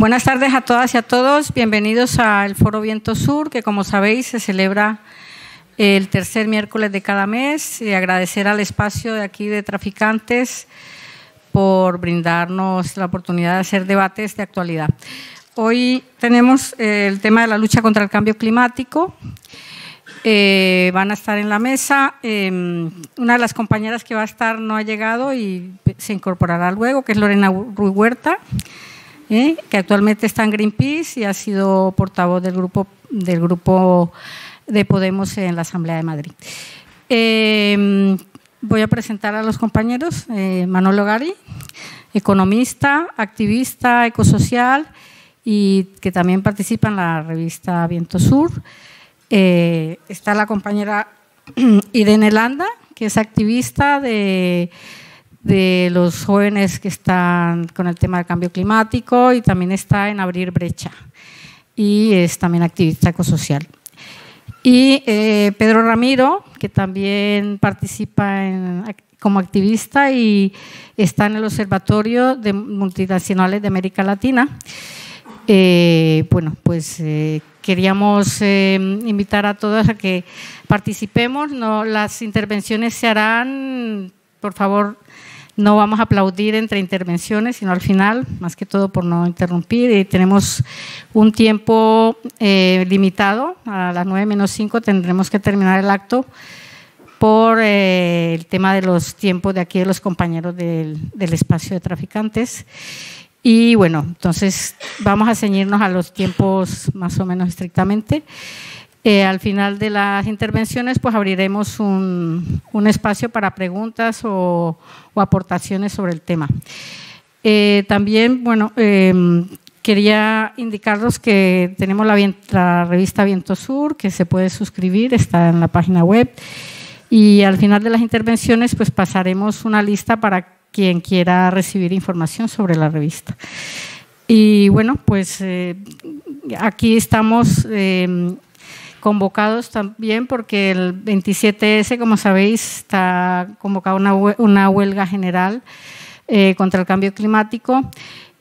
Buenas tardes a todas y a todos. Bienvenidos al Foro Viento Sur, que como sabéis se celebra el tercer miércoles de cada mes. Y agradecer al espacio de aquí de Traficantes por brindarnos la oportunidad de hacer debates de actualidad. Hoy tenemos eh, el tema de la lucha contra el cambio climático. Eh, van a estar en la mesa. Em, una de las compañeras que va a estar no ha llegado y se incorporará luego, que es Lorena Ruy Huerta. ¿eh? que actualmente está en Greenpeace y ha sido portavoz del grupo, del grupo de Podemos en la Asamblea de Madrid. Em, voy a presentar a los compañeros eh, Manolo Gari, economista, activista ecosocial y que también participa en la revista Viento Sur. Eh, está la compañera Irene Landa, que es activista de de los jóvenes que están con el tema del cambio climático y también está en Abrir Brecha y es también activista ecosocial. Y eh, Pedro Ramiro, que también participa como activista y está en el Observatorio de Multinacionales de América Latina. Eh, bueno, pues eh, queríamos invitar a todos a que participemos. No, las intervenciones se harán, por favor, no vamos a aplaudir entre intervenciones, sino al final, más que todo por no interrumpir. Y tenemos un tiempo eh, limitado, a las 9 menos 5 tendremos que terminar el acto por eh, el tema de los tiempos de aquí de los compañeros del espacio de traficantes. Y bueno, entonces vamos a ceñirnos a los tiempos más o menos estrictamente. Eh, al final de las intervenciones, pues abriremos un, espacio para preguntas o, aportaciones sobre el tema. Eh, también, bueno, em, quería indicarlos que tenemos la, la, revista Viento Sur, que se puede suscribir, está en la página web. Y al final de las intervenciones, pues pasaremos una lista para quien quiera recibir información sobre la revista. Y bueno, pues eh, aquí estamos em, convocados también porque el 27S, como sabéis, está convocado una, una huelga general eh, contra el cambio climático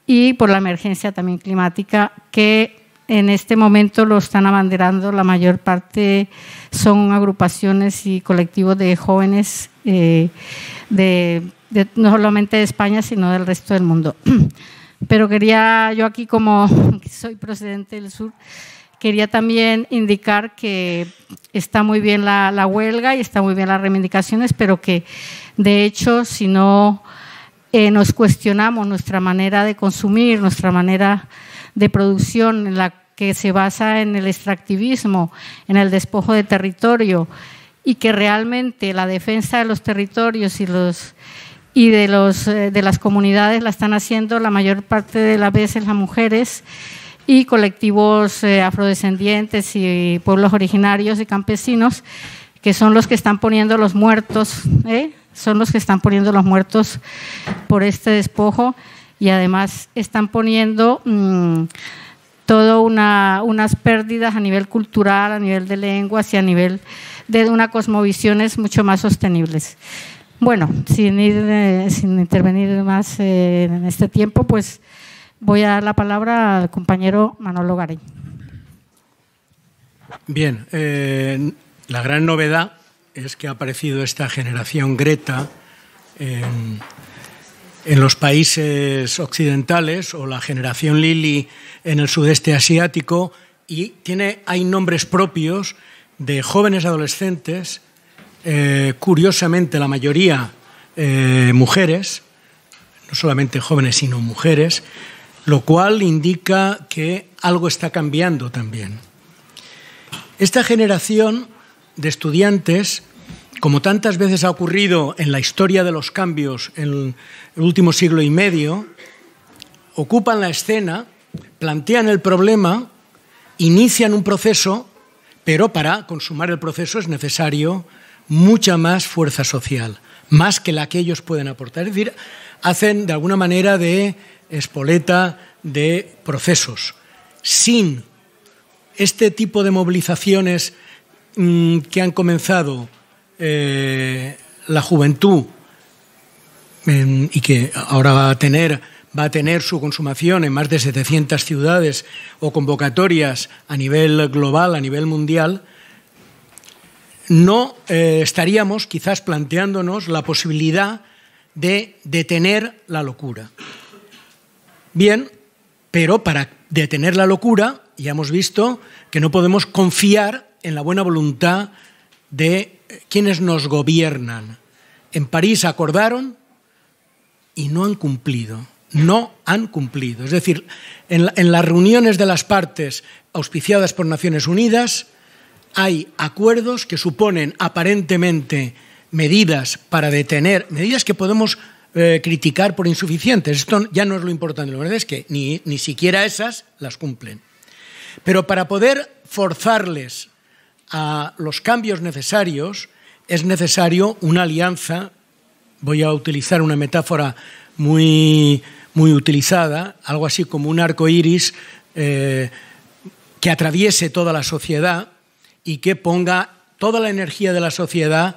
y por la emergencia también climática que en este momento lo están abanderando, la mayor parte son agrupaciones y colectivos de jóvenes eh, no solamente de España, sino del resto del mundo. Pero quería yo aquí, como soy procedente del sur, Quería también indicar que está muy bien la, huelga y está muy bien las reivindicaciones, pero que de hecho si no eh, nos cuestionamos nuestra manera de consumir, nuestra manera de producción, en la que se basa en el extractivismo, en el despojo de territorio, y que realmente la defensa de los territorios y los y de los eh, de las comunidades la están haciendo la mayor parte de las veces las mujeres y colectivos eh, afrodescendientes y pueblos originarios y campesinos, que son los que están poniendo los muertos, ¿eh? son los que están poniendo los muertos por este despojo y además están poniendo todas mm, todo una, unas pérdidas a nivel cultural, a nivel de lenguas y a nivel de una cosmovisiones mucho más sostenibles. Bueno, sin, eh, sin intervenir más en este tiempo, pues Voy a dar la palabra al compañero Manolo Garay. Bien, eh, la gran novedad es que ha aparecido esta generación Greta en, los países occidentales o la generación Lili en el sudeste asiático y tiene, hay nombres propios de jóvenes adolescentes, eh, curiosamente la mayoría eh, mujeres, no solamente jóvenes sino mujeres, lo cual indica que algo está cambiando también. Esta generación de estudiantes, como tantas veces ha ocurrido en la historia de los cambios en el último siglo y medio, ocupan la escena, plantean el problema, inician un proceso, pero para consumar el proceso es necesario mucha más fuerza social, más que la que ellos pueden aportar. Es decir, hacen de alguna manera de espoleta de procesos. Sin este tipo de movilizaciones mm, que han comenzado eh, la juventud em, y que ahora va a tener va a tener su consumación en más de 700 ciudades o convocatorias a nivel global, a nivel mundial, no eh, estaríamos quizás planteándonos la posibilidad de detener la locura. Bien, pero para detener la locura, ya hemos visto que no podemos confiar en la buena voluntad de eh, quienes nos gobiernan. En París acordaron y no han cumplido. No han cumplido. Es decir, en, las reuniones de las partes auspiciadas por Naciones Unidas hay acuerdos que suponen aparentemente medidas para detener, medidas que podemos eh, criticar por insuficientes. Esto ya no es lo importante. La verdad es que ni, siquiera esas las cumplen. Pero para poder forzarles a los cambios necesarios es necesario una alianza, voy a utilizar una metáfora muy, muy utilizada, algo así como un arco iris eh, que atraviese toda la sociedad y que ponga toda la energía de la sociedad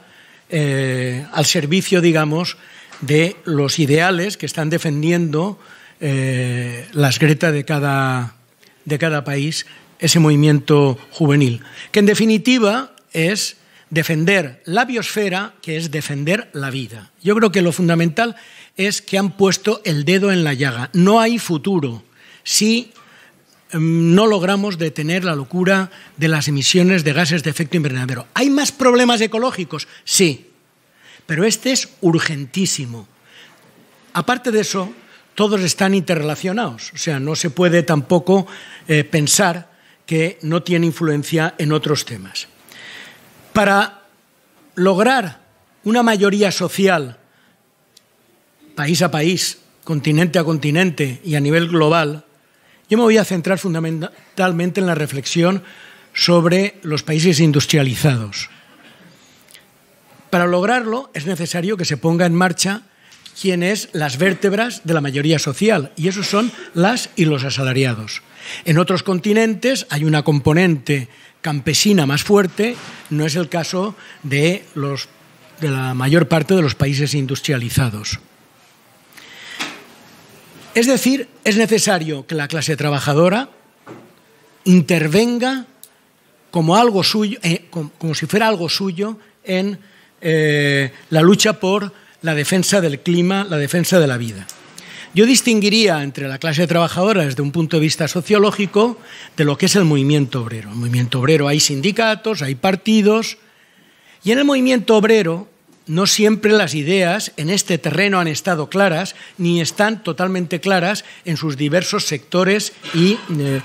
eh, al servicio, digamos, de los ideales que están defendiendo eh, las Greta de cada, de cada país, ese movimiento juvenil, que en definitiva es defender la biosfera, que es defender la vida. Yo creo que lo fundamental es que han puesto el dedo en la llaga. No hay futuro si em, no logramos detener la locura de las emisiones de gases de efecto invernadero. ¿Hay más problemas ecológicos? Sí, pero este es urgentísimo. Aparte de eso, todos están interrelacionados, o sea, no se puede tampoco eh, pensar que no tiene influencia en otros temas. Para lograr una mayoría social, país a país, continente a continente y a nivel global, yo me voy a centrar fundamentalmente en la reflexión sobre los países industrializados. Para lograrlo es necesario que se ponga en marcha quienes las vértebras de la mayoría social, y esos son las y los asalariados. En otros continentes hay una componente campesina más fuerte, no es el caso de, los, de la mayor parte de los países industrializados. Es decir, es necesario que la clase trabajadora intervenga como, algo suyo, eh, como si fuera algo suyo en eh, la lucha por la defensa del clima, la defensa de la vida. Yo distinguiría entre la clase trabajadora desde un punto de vista sociológico de lo que es el movimiento obrero. En el movimiento obrero hay sindicatos, hay partidos, y en el movimiento obrero no siempre las ideas en este terreno han estado claras ni están totalmente claras en sus diversos sectores y eh,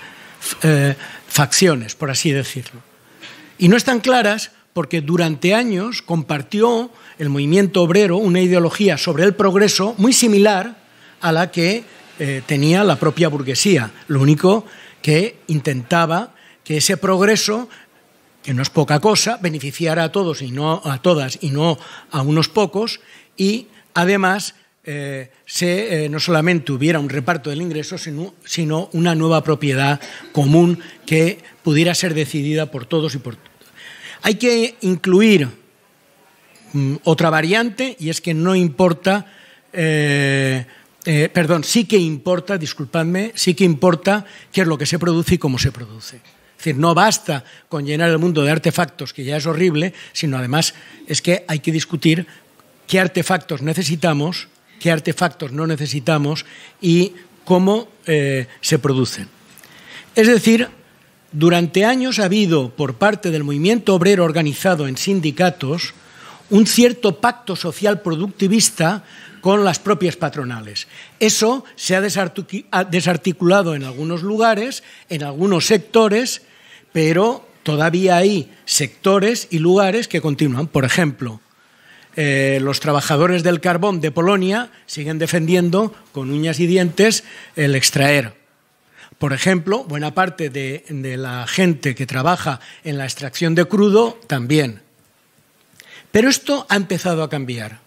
eh, facciones, por así decirlo. Y no están claras porque durante años compartió el movimiento obrero una ideología sobre el progreso muy similar a la que eh, tenía la propia burguesía. Lo único que intentaba que ese progreso, que no es poca cosa, beneficiara a todos y no a todas y no a unos pocos, y además eh, eh, no solamente hubiera un reparto del ingreso, sino, sino, una nueva propiedad común que pudiera ser decidida por todos y por hay que incluir mm, otra variante y es que no importa, eh, eh, perdón, sí que importa, disculpadme, sí que importa qué es lo que se produce y cómo se produce. Es decir, no basta con llenar el mundo de artefactos, que ya es horrible, sino además es que hay que discutir qué artefactos necesitamos, qué artefactos no necesitamos y cómo eh, se producen. Es decir, durante años ha habido, por parte del movimiento obrero organizado en sindicatos, un cierto pacto social productivista con las propias patronales. Eso se ha desarticulado en algunos lugares, en algunos sectores, pero todavía hay sectores y lugares que continúan. Por ejemplo, eh, los trabajadores del carbón de Polonia siguen defendiendo con uñas y dientes el extraer por ejemplo, buena parte de, la gente que trabaja en la extracción de crudo también. Pero esto ha empezado a cambiar.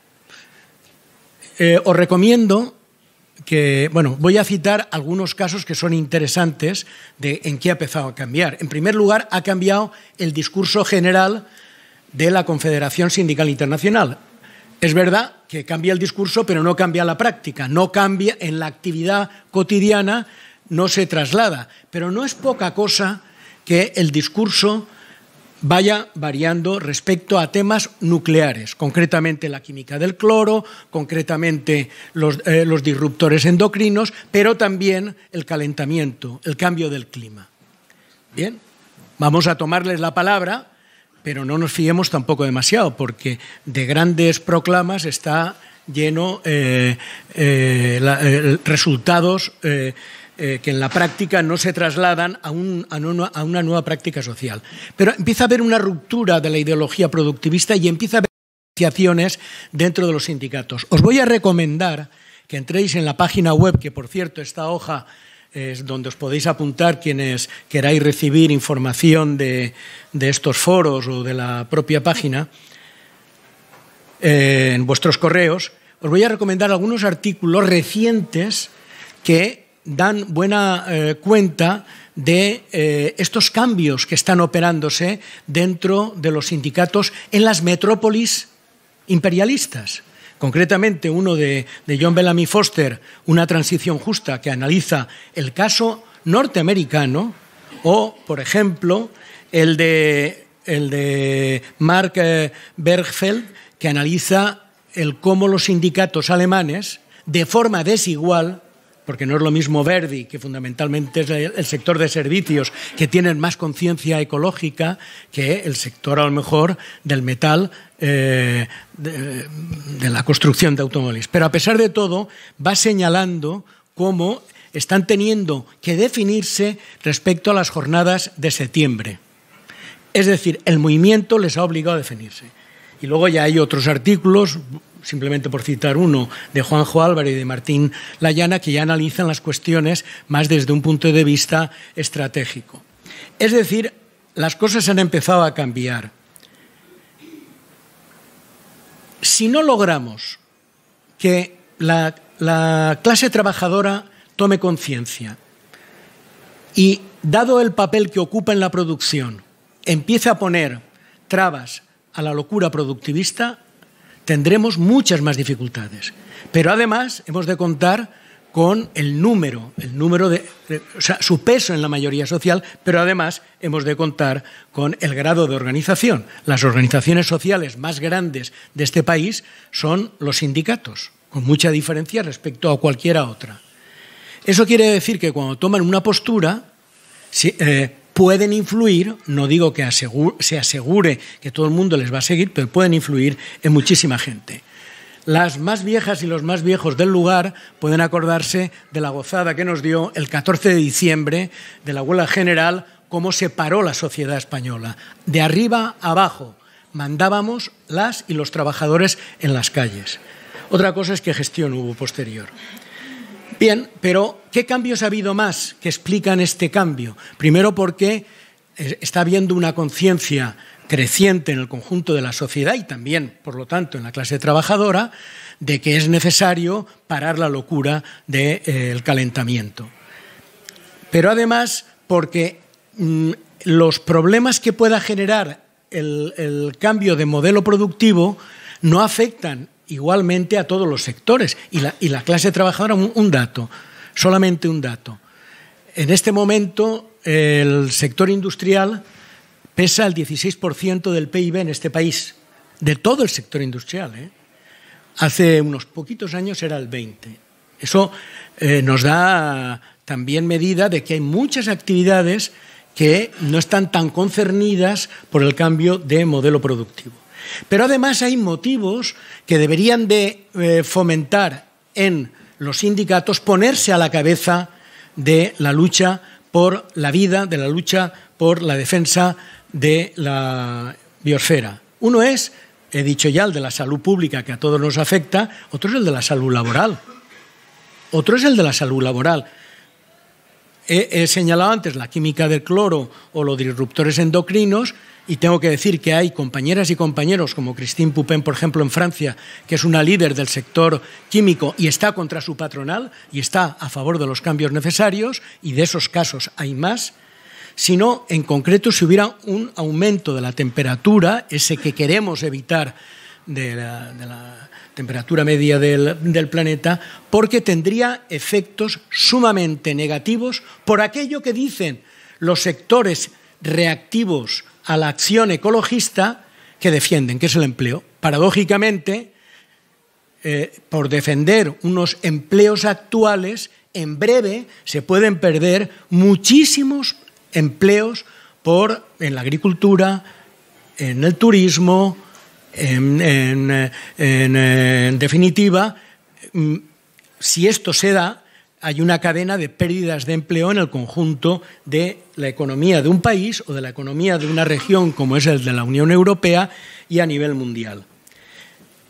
Eh, os recomiendo que, bueno, voy a citar algunos casos que son interesantes de en qué ha empezado a cambiar. En primer lugar, ha cambiado el discurso general de la Confederación Sindical Internacional. Es verdad que cambia el discurso, pero no cambia la práctica, no cambia en la actividad cotidiana no se traslada. Pero no es poca cosa que el discurso vaya variando respecto a temas nucleares, concretamente la química del cloro, concretamente eh, los, disruptores endocrinos, pero también el calentamiento, el cambio del clima. Bien, vamos a tomarles la palabra, pero no nos fiemos tampoco demasiado, porque de grandes proclamas está lleno eh, eh, resultados eh, que en la práctica no se trasladan a, una nueva práctica social. Pero empieza a haber una ruptura de la ideología productivista y empieza a haber asociaciones dentro de los sindicatos. Os voy a recomendar que entréis en la página web, que por cierto esta hoja es donde os podéis apuntar quienes queráis recibir información de, estos foros o de la propia página, eh, en vuestros correos, os voy a recomendar algunos artículos recientes que dan buena eh, cuenta de eh, estos cambios que están operándose dentro de los sindicatos en las metrópolis imperialistas. Concretamente, uno de, John Bellamy Foster, Una transición justa, que analiza el caso norteamericano, o, por ejemplo, el de, el de Mark eh, Bergfeld, que analiza el cómo los sindicatos alemanes, de forma desigual, porque no es lo mismo Verdi, que fundamentalmente es el sector de servicios, que tienen más conciencia ecológica que el sector a lo mejor del metal eh, de la construcción de automóviles. Pero a pesar de todo, va señalando cómo están teniendo que definirse respecto a las jornadas de septiembre. Es decir, el movimiento les ha obligado a definirse. Y luego ya hay otros artículos, simplemente por citar uno, de Juanjo Álvarez y de Martín Layana, que ya analizan las cuestiones más desde un punto de vista estratégico. Es decir, las cosas han empezado a cambiar. Si no logramos que la, clase trabajadora tome conciencia y, dado el papel que ocupa en la producción, empiece a poner trabas a la locura productivista, tendremos muchas más dificultades. Pero además hemos de contar con el número, el número de, o sea, su peso en la mayoría social, pero además hemos de contar con el grado de organización. Las organizaciones sociales más grandes de este país son los sindicatos, con mucha diferencia respecto a cualquiera otra. Eso quiere decir que cuando toman una postura, eh, pueden influir, no digo que se asegure que todo el mundo les va a seguir, pero pueden influir en muchísima gente. Las más viejas y los más viejos del lugar pueden acordarse de la gozada que nos dio el 14 de diciembre de la huelga general, cómo se paró la sociedad española, de arriba abajo. Mandábamos las y los trabajadores en las calles. Otra cosa es que gestión hubo posterior. Bien, pero ¿qué cambios ha habido más que explican este cambio? Primero porque eh, está habiendo una conciencia creciente en el conjunto de la sociedad y también, por lo tanto, en la clase trabajadora, de que es necesario parar la locura del eh, calentamiento. Pero además, porque mm, los problemas que pueda generar el, el cambio de modelo productivo no afectan igualmente a todos los sectores. Y la, la clase trabajadora, un, dato, solamente un dato. En este momento, el sector industrial pesa el 16% del PIB en este país, de todo el sector industrial. ¿eh? Hace unos poquitos años era el 20%. Eso eh, nos da también medida de que hay muchas actividades que no están tan concernidas por el cambio de modelo productivo. Pero además hay motivos que deberían de eh, fomentar en los sindicatos ponerse a la cabeza de la lucha por la vida, de la lucha por la defensa de la biosfera. Uno es, he dicho ya, el de la salud pública, que a todos nos afecta, otro es el de la salud laboral. Otro es el de la salud laboral. he señalado antes la química del cloro o los disruptores endocrinos, y tengo que decir que hay compañeras y compañeros como Christine Pupin, por ejemplo, en Francia, que es una líder del sector químico y está contra su patronal y está a favor de los cambios necesarios, y de esos casos hay más, sino en concreto si hubiera un aumento de la temperatura, ese que queremos evitar de la, temperatura media del, del planeta, porque tendría efectos sumamente negativos por aquello que dicen los sectores reactivos a la acción ecologista que defienden, que es el empleo. Paradójicamente, eh, por defender unos empleos actuales, en breve se pueden perder muchísimos empleos por, en la agricultura, en el turismo, en eh, definitiva, mm, si esto se da, hay una cadena de pérdidas de empleo en el conjunto de la economía de un país o de la economía de una región como es el de la Unión Europea y a nivel mundial.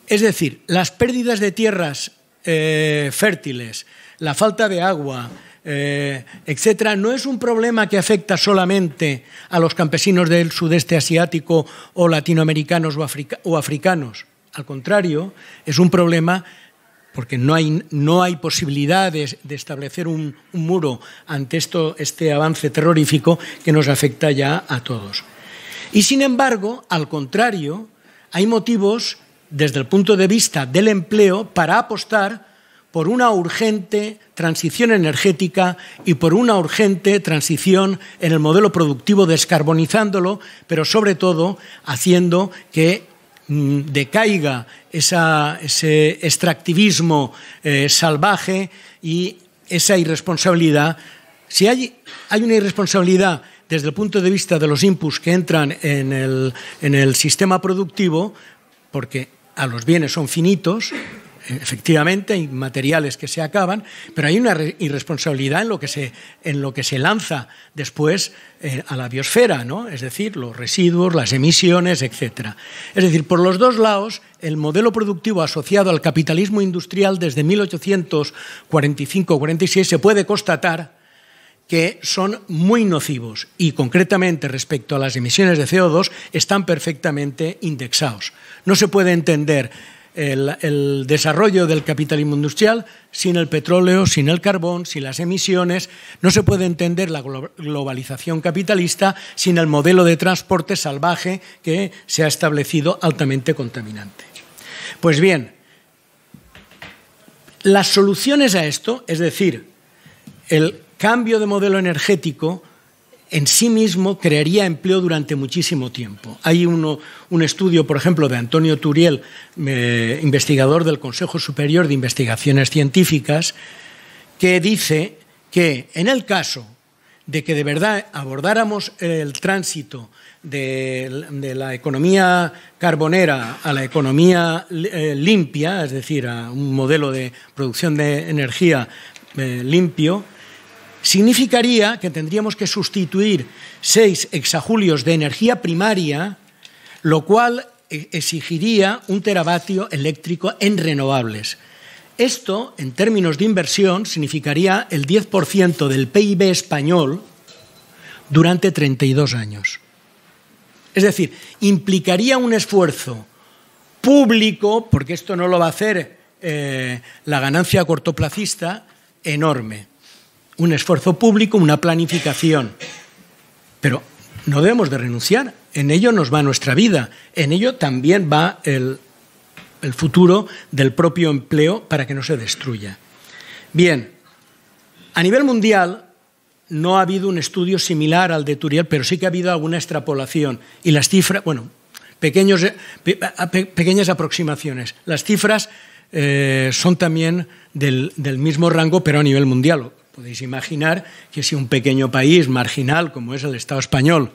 Es decir, las pérdidas de tierras eh, fértiles, la falta de agua, eh, etcétera, no es un problema que afecta solamente a los campesinos del sudeste asiático o latinoamericanos o, o africanos. Al contrario, es un problema porque no hay, no hay posibilidades de establecer un, muro ante esto, este avance terrorífico que nos afecta ya a todos. Y sin embargo, al contrario, hay motivos desde el punto de vista del empleo para apostar por una urgente transición energética y por una urgente transición en el modelo productivo descarbonizándolo, pero sobre todo haciendo que Mm, decaiga esa, ese extractivismo eh, salvaje y esa irresponsabilidad. Si hay, una irresponsabilidad desde el punto de vista de los inputs que entran en el, en el sistema productivo, porque a los bienes son finitos, efectivamente hay materiales que se acaban, pero hay una irresponsabilidad en lo que se, en lo que se lanza después eh, a la biosfera, ¿no? es decir, los residuos, las emisiones, etc. Es decir, por los dos lados, el modelo productivo asociado al capitalismo industrial desde 1845-46 se puede constatar que son muy nocivos y concretamente respecto a las emisiones de CO2 están perfectamente indexados. No se puede entender el, desarrollo del capitalismo industrial sin el petróleo, sin el carbón, sin las emisiones. No se puede entender la globalización capitalista sin el modelo de transporte salvaje que se ha establecido altamente contaminante. Pues bien, las soluciones a esto, es decir, el cambio de modelo energético, en sí mismo crearía empleo durante muchísimo tiempo. Hay un estudio, por ejemplo, de Antonio Turiel, investigador del Consejo Superior de Investigaciones Científicas, que dice que en el caso de que de verdad abordáramos el tránsito de, la economía carbonera a la economía eh, limpia, es decir, a un modelo de producción de energía eh, limpio, significaría que tendríamos que sustituir seis exajulios de energía primaria, lo cual eh, exigiría un teravatio eléctrico en renovables. Esto, en términos de inversión, significaría el 10% del PIB español durante 32 años. Es decir, implicaría un esfuerzo público, porque esto no lo va a hacer eh, la ganancia cortoplacista, enorme un esfuerzo público, una planificación. Pero no debemos de renunciar. En ello nos va nuestra vida. En ello también va el, futuro del propio empleo para que no se destruya. Bien, a nivel mundial no ha habido un estudio similar al de Turiel, pero sí que ha habido alguna extrapolación. Y las cifras, bueno, pequeñas aproximaciones. Las cifras eh, son también del, mismo rango, pero a nivel mundial podéis imaginar que si un pequeño país marginal como es el Estado español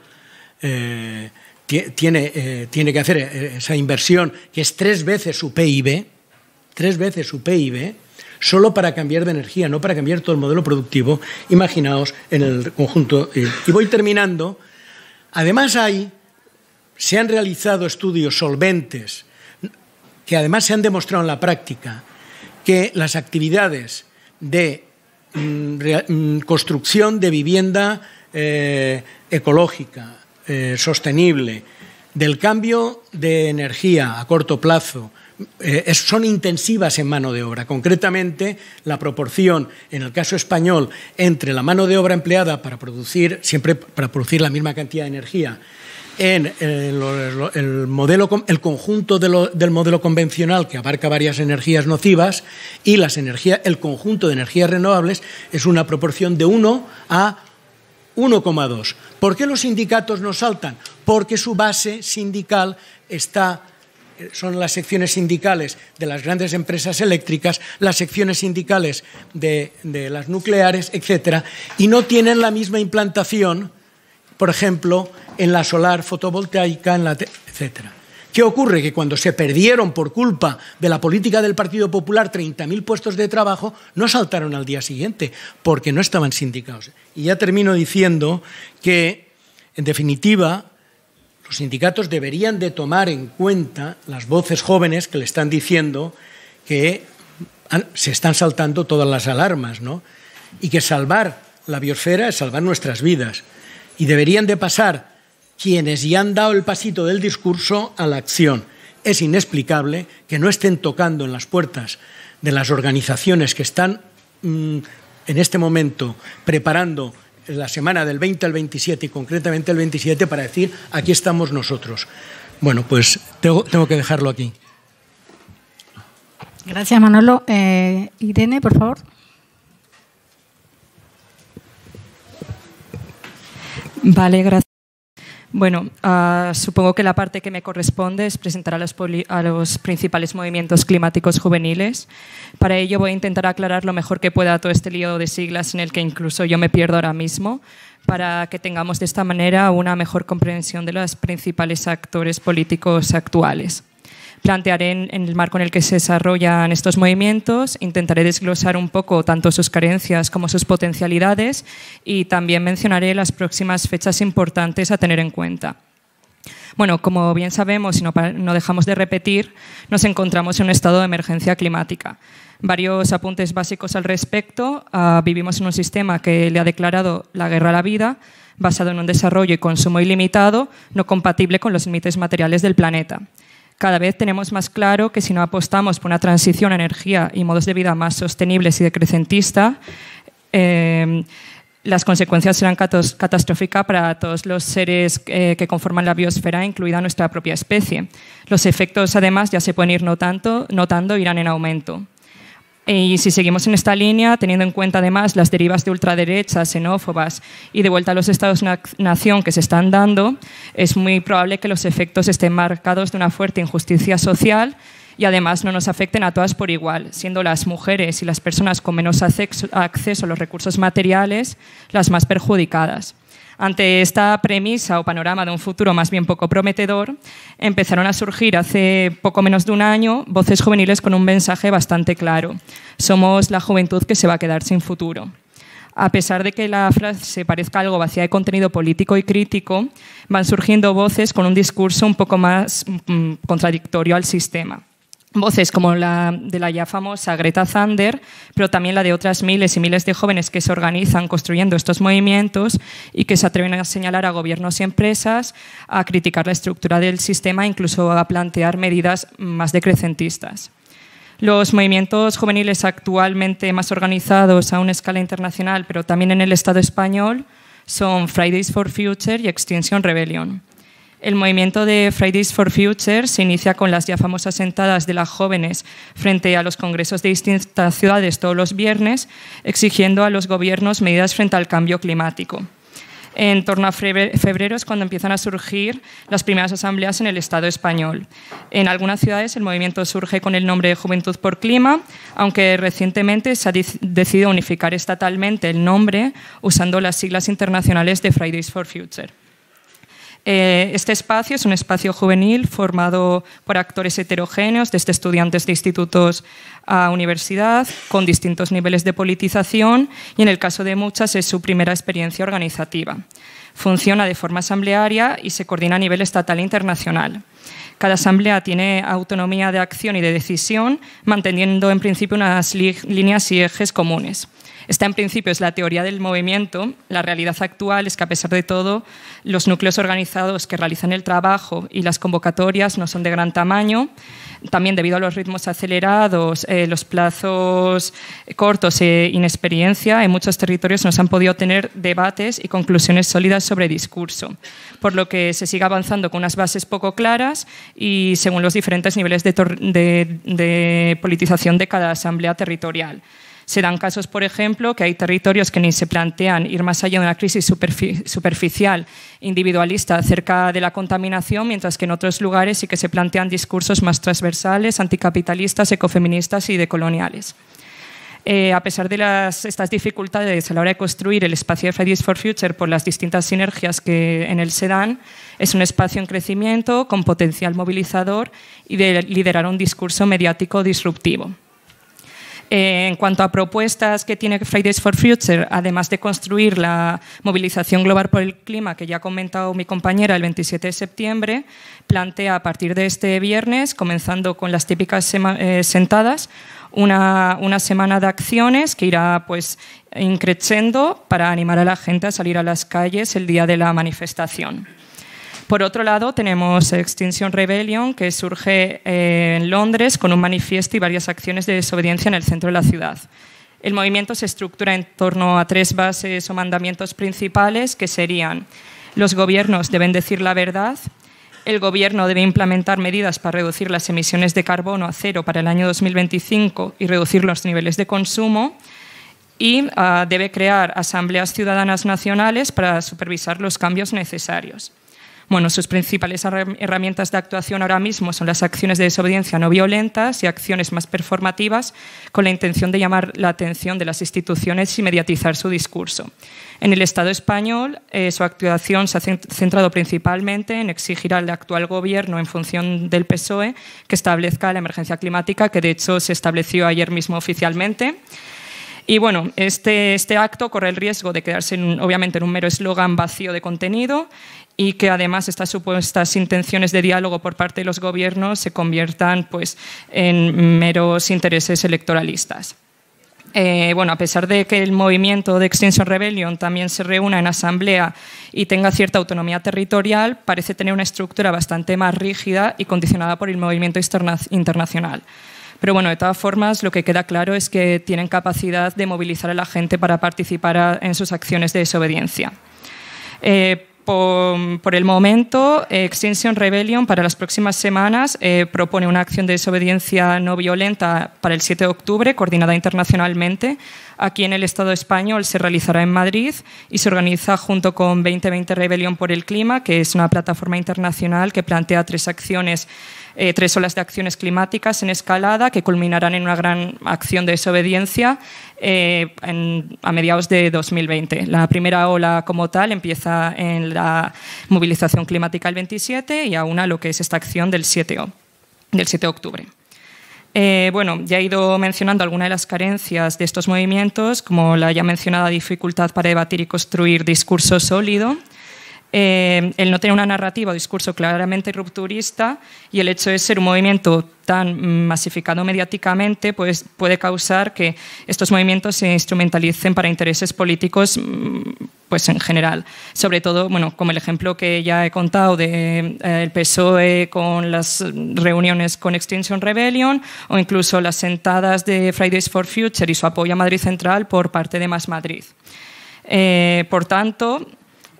eh, tiene, eh, tiene, que hacer eh, esa inversión que es tres veces su PIB, tres veces su PIB, solo para cambiar de energía, no para cambiar todo el modelo productivo, imaginaos en el conjunto. Y voy terminando. Además hay, se han realizado estudios solventes que además se han demostrado en la práctica que las actividades de Mm, mm, construcción de vivienda eh, ecológica, eh, sostenible, del cambio de energía a corto plazo. Eh, son intensivas en mano de obra. Concretamente, la proporción, en el caso español, entre la mano de obra empleada para producir, siempre para producir la misma cantidad de energía en el, modelo, el conjunto del modelo convencional que abarca varias energías nocivas y las el conjunto de energías renovables es una proporción de 1 a 1,2. ¿Por qué los sindicatos no saltan? Porque su base sindical está son las secciones sindicales de las grandes empresas eléctricas, las secciones sindicales de las nucleares, etcétera, y no tienen la misma implantación por ejemplo, en la solar fotovoltaica, en etc. ¿Qué ocurre? Que cuando se perdieron por culpa de la política del Partido Popular 30.000 puestos de trabajo, no saltaron al día siguiente, porque no estaban sindicados. Y ya termino diciendo que, en definitiva, los sindicatos deberían de tomar en cuenta las voces jóvenes que le están diciendo que se están saltando todas las alarmas, ¿no? Y que salvar la biosfera es salvar nuestras vidas y deberían de pasar quienes ya han dado el pasito del discurso a la acción. Es inexplicable que no estén tocando en las puertas de las organizaciones que están mm, en este momento preparando la semana del 20 al 27 y concretamente el 27 para decir aquí estamos nosotros. Bueno, pues tengo, que dejarlo aquí. Gracias, Manolo. Eh, Irene, por favor. Vale, gracias. Bueno, ah, supongo que la parte que me corresponde es presentar a los, a los, principales movimientos climáticos juveniles. Para ello voy a intentar aclarar lo mejor que pueda todo este lío de siglas en el que incluso yo me pierdo ahora mismo, para que tengamos de esta manera una mejor comprensión de los principales actores políticos actuales plantearé en, el marco en el que se desarrollan estos movimientos, intentaré desglosar un poco tanto sus carencias como sus potencialidades y también mencionaré las próximas fechas importantes a tener en cuenta. Bueno, como bien sabemos y no, dejamos de repetir, nos encontramos en un estado de emergencia climática. Varios apuntes básicos al respecto. Ah, vivimos en un sistema que le ha declarado la guerra a la vida, basado en un desarrollo y consumo ilimitado, no compatible con los límites materiales del planeta. Cada vez tenemos más claro que si no apostamos por una transición a energía y modos de vida más sostenibles y decrecentista, eh, las consecuencias serán catastróficas para todos los seres eh, que conforman la biosfera, incluida nuestra propia especie. Los efectos, además, ya se pueden ir notando, notando irán en aumento. Y si seguimos en esta línea, teniendo en cuenta además las derivas de ultraderecha, xenófobas y de vuelta a los estados-nación que se están dando, es muy probable que los efectos estén marcados de una fuerte injusticia social y además no nos afecten a todas por igual, siendo las mujeres y las personas con menos acceso a los recursos materiales las más perjudicadas. Ante esta premisa o panorama de un futuro más bien poco prometedor, empezaron a surgir hace poco menos de un año voces juveniles con un mensaje bastante claro. Somos la juventud que se va a quedar sin futuro. A pesar de que la frase parezca algo vacía de contenido político y crítico, van surgiendo voces con un discurso un poco más mm, contradictorio al sistema voces como la de la ya famosa Greta Thunder, pero también la de otras miles y miles de jóvenes que se organizan construyendo estos movimientos y que se atreven a señalar a gobiernos y empresas, a criticar la estructura del sistema, e incluso a plantear medidas más decrecentistas. Los movimientos juveniles actualmente más organizados a una escala internacional, pero también en el Estado español, son Fridays for Future y Extinction Rebellion. El movimiento de Fridays for Future se inicia con las ya famosas sentadas de las jóvenes frente a los congresos de distintas ciudades todos los viernes, exigiendo a los gobiernos medidas frente al cambio climático. En torno a febrero es cuando empiezan a surgir las primeras asambleas en el Estado español. En algunas ciudades el movimiento surge con el nombre de Juventud por Clima, aunque recientemente se ha decidido unificar estatalmente el nombre usando las siglas internacionales de Fridays for Future. Eh, este espacio es un espacio juvenil formado por actores heterogéneos, desde estudiantes de institutos a universidad, con distintos niveles de politización y en el caso de muchas es su primera experiencia organizativa. Funciona de forma asamblearia y se coordina a nivel estatal e internacional. Cada asamblea tiene autonomía de acción y de decisión, manteniendo en principio unas líneas y ejes comunes. Esta en principio es la teoría del movimiento. La realidad actual es que a pesar de todo, los núcleos organizados que realizan el trabajo y las convocatorias no son de gran tamaño. También debido a los ritmos acelerados, eh, los plazos cortos e inexperiencia, en muchos territorios no se han podido tener debates y conclusiones sólidas sobre discurso, por lo que se sigue avanzando con unas bases poco claras y según los diferentes niveles de politización de cada asamblea territorial. Se dan casos, por ejemplo, que hay territorios que ni se plantean ir más allá de una crisis superficial, individualista, acerca de la contaminación, mientras que en otros lugares sí que se plantean discursos más transversales, anticapitalistas, ecofeministas y decoloniales. Eh, a pesar de estas dificultades a la hora de construir el espacio de Fridays for Future por las distintas sinergias que en él se dan, es un espacio en crecimiento con potencial movilizador y de liderar un discurso mediático disruptivo. Eh, en cuanto a propuestas que tiene Fridays for Future, además de construir la movilización global por el clima que ya ha comentado mi compañera el 27 de septiembre, plantea a partir de este viernes, comenzando con las típicas eh, sentadas, una, una, semana de acciones que irá pues increciendo para animar a la gente a salir a las calles el día de la manifestación. Por otro lado, tenemos Extinction Rebellion, que surge eh, en Londres con un manifiesto y varias acciones de desobediencia en el centro de la ciudad. El movimiento se estructura en torno a tres bases o mandamientos principales, que serían los gobiernos deben decir la verdad, el Gobierno debe implementar medidas para reducir las emisiones de carbono a cero para el año 2025 y reducir los niveles de consumo. Y ah, debe crear asambleas ciudadanas nacionales para supervisar los cambios necesarios. Bueno, sus principales herramientas de actuación ahora mismo son las acciones de desobediencia no violentas y acciones más performativas con la intención de llamar la atención de las instituciones y mediatizar su discurso. En el Estado español, eh, su actuación se ha centrado principalmente en exigir al actual Gobierno, en función del PSOE, que establezca la emergencia climática, que de hecho se estableció ayer mismo oficialmente. Y bueno, este, este, acto corre el riesgo de quedarse en, obviamente en un mero eslogan vacío de contenido y que además estas supuestas intenciones de diálogo por parte de los gobiernos se conviertan pues, en meros intereses electoralistas. Eh, bueno, a pesar de que el movimiento de Extinction Rebellion también se reúna en asamblea y tenga cierta autonomía territorial, parece tener una estructura bastante más rígida y condicionada por el movimiento internacional. Pero bueno, de todas formas, lo que queda claro es que tienen capacidad de movilizar a la gente para participar en sus acciones de desobediencia. Eh, por, el momento, Extinction Rebellion para las próximas semanas eh, propone una acción de desobediencia no violenta para el 7 de octubre, coordinada internacionalmente. Aquí en el Estado español se realizará en Madrid y se organiza junto con 2020 Rebellion por el Clima, que es una plataforma internacional que plantea tres acciones eh, tres olas de acciones climáticas en escalada que culminarán en una gran acción de desobediencia eh, a mediados de 2020. La primera ola como tal empieza en la movilización climática el 27 y aún a lo que es esta acción del 7, del 7 de octubre. Eh, bueno, ya he ido mencionando algunas de las carencias de estos movimientos, como la ya mencionada dificultad para debatir y construir discurso sólido, eh, el no tener una narrativa o discurso claramente rupturista y el hecho de ser un movimiento tan masificado mediáticamente pues, puede causar que estos movimientos se instrumentalicen para intereses políticos mm, pues en general. Sobre todo, bueno, como el ejemplo que ya he contado del de, eh, PSOE con las reuniones con Extinction Rebellion o incluso las sentadas de Fridays for Future y su apoyo a Madrid Central por parte de Más Madrid. Eh, por tanto,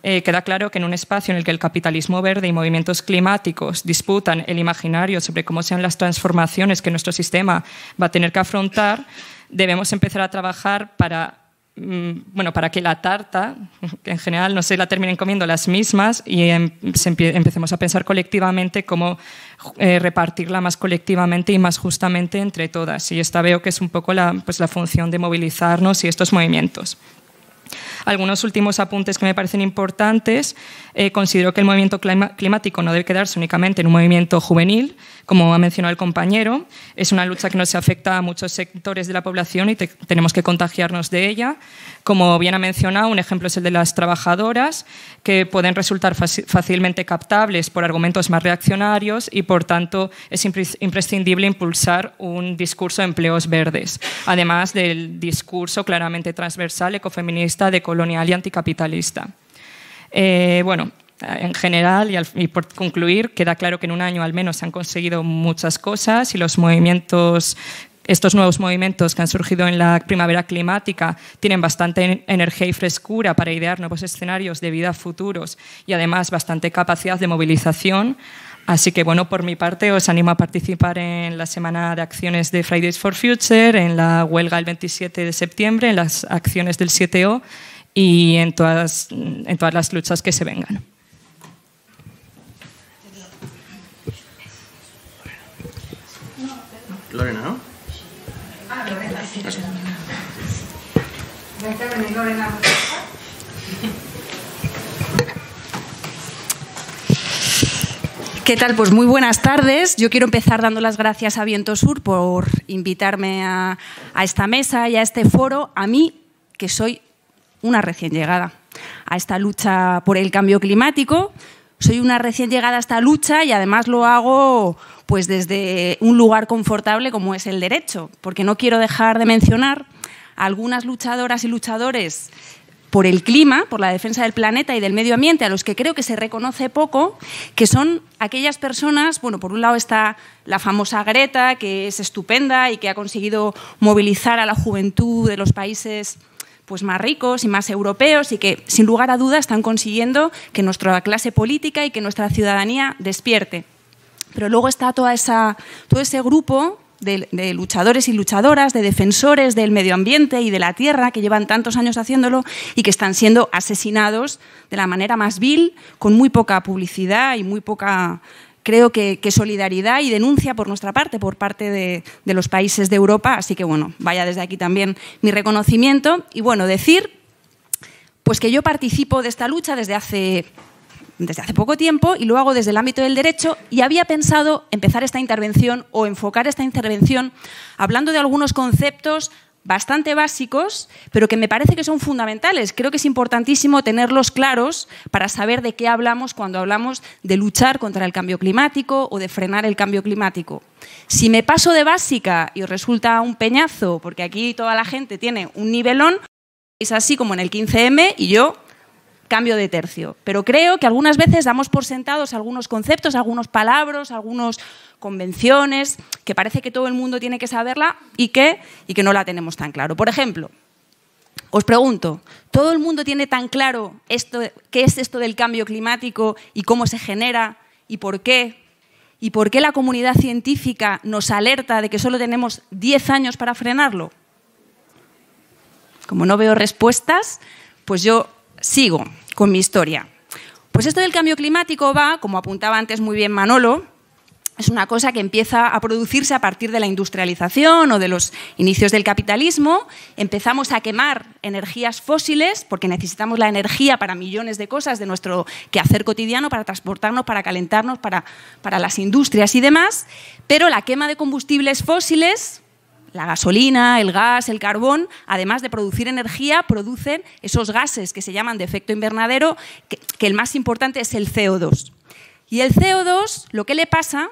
eh, queda claro que en un espacio en el que el capitalismo verde y movimientos climáticos disputan el imaginario sobre cómo sean las transformaciones que nuestro sistema va a tener que afrontar, debemos empezar a trabajar para mm, bueno, para que la tarta, en general, no se la terminen comiendo las mismas y em, empecemos a pensar colectivamente cómo eh, repartirla más colectivamente y más justamente entre todas. Y esta veo que es un poco la, pues, la función de movilizarnos y estos movimientos. Algunos últimos apuntes que me parecen importantes. Eh, considero que el movimiento climático no debe quedarse únicamente en un movimiento juvenil, como ha mencionado el compañero. Es una lucha que nos afecta a muchos sectores de la población y tenemos que contagiarnos de ella. Como bien ha mencionado, un ejemplo es el de las trabajadoras, que pueden resultar fácilmente captables por argumentos más reaccionarios y, por tanto, es imprescindible impulsar un discurso de empleos verdes, además del discurso claramente transversal ecofeminista de colonial y anticapitalista. Eh, bueno, en general, y, y, por concluir, queda claro que en un año al menos se han conseguido muchas cosas y los movimientos, estos nuevos movimientos que han surgido en la primavera climática tienen bastante energía y frescura para idear nuevos escenarios de vida futuros y además bastante capacidad de movilización. Así que, bueno, por mi parte, os animo a participar en la semana de acciones de Fridays for Future, en la huelga el 27 de septiembre, en las acciones del 7O y en todas, en todas las luchas que se vengan. Lorena, ¿Qué tal? Pues muy buenas tardes. Yo quiero empezar dando las gracias a Viento Sur por invitarme a, a esta mesa y a este foro. A mí, que soy una recién llegada a esta lucha por el cambio climático. Soy una recién llegada a esta lucha y además lo hago pues desde un lugar confortable como es el derecho, porque no quiero dejar de mencionar a algunas luchadoras y luchadores por el clima, por la defensa del planeta y del medio ambiente, a los que creo que se reconoce poco, que son aquellas personas, bueno, por un lado está la famosa Greta, que es estupenda y que ha conseguido movilizar a la juventud de los países pues más ricos y más europeos y que sin lugar a dudas, están consiguiendo que nuestra clase política y que nuestra ciudadanía despierte. Pero luego está toda esa, todo ese grupo de, de, luchadores y luchadoras, de defensores del medio ambiente y de la tierra que llevan tantos años haciéndolo y que están siendo asesinados de la manera más vil, con muy poca publicidad y muy poca creo que, solidaridad y denuncia por nuestra parte, por parte de, los países de Europa. Así que bueno, vaya desde aquí también mi reconocimiento. Y bueno, decir pues que yo participo de esta lucha desde hace desde hace poco tiempo y lo hago desde el ámbito del derecho y había pensado empezar esta intervención o enfocar esta intervención hablando de algunos conceptos bastante básicos, pero que me parece que son fundamentales. Creo que es importantísimo tenerlos claros para saber de qué hablamos cuando hablamos de luchar contra el cambio climático o de frenar el cambio climático. Si me paso de básica y os resulta un peñazo, porque aquí toda la gente tiene un nivelón, es así como en el 15M y yo cambio de tercio. Pero creo que algunas veces damos por sentados algunos conceptos, algunos palabras, algunas convenciones, que parece que todo el mundo tiene que saberla y que, y que no la tenemos tan claro. Por ejemplo, os pregunto, ¿todo el mundo tiene tan claro esto, qué es esto del cambio climático y cómo se genera y por qué? ¿Y por qué la comunidad científica nos alerta de que solo tenemos 10 años para frenarlo? Como no veo respuestas, pues yo sigo con mi historia. Pues esto del cambio climático va, como apuntaba antes muy bien Manolo, es una cosa que empieza a producirse a partir de la industrialización o de los inicios del capitalismo. Empezamos a quemar energías fósiles porque necesitamos la energía para millones de cosas de nuestro quehacer cotidiano, para transportarnos, para calentarnos, para, para las industrias y demás. Pero la quema de combustibles fósiles la gasolina, el gas, el carbón, además de producir energía, producen esos gases que se llaman de efecto invernadero, que, el más importante es el CO2. Y el CO2 lo que le pasa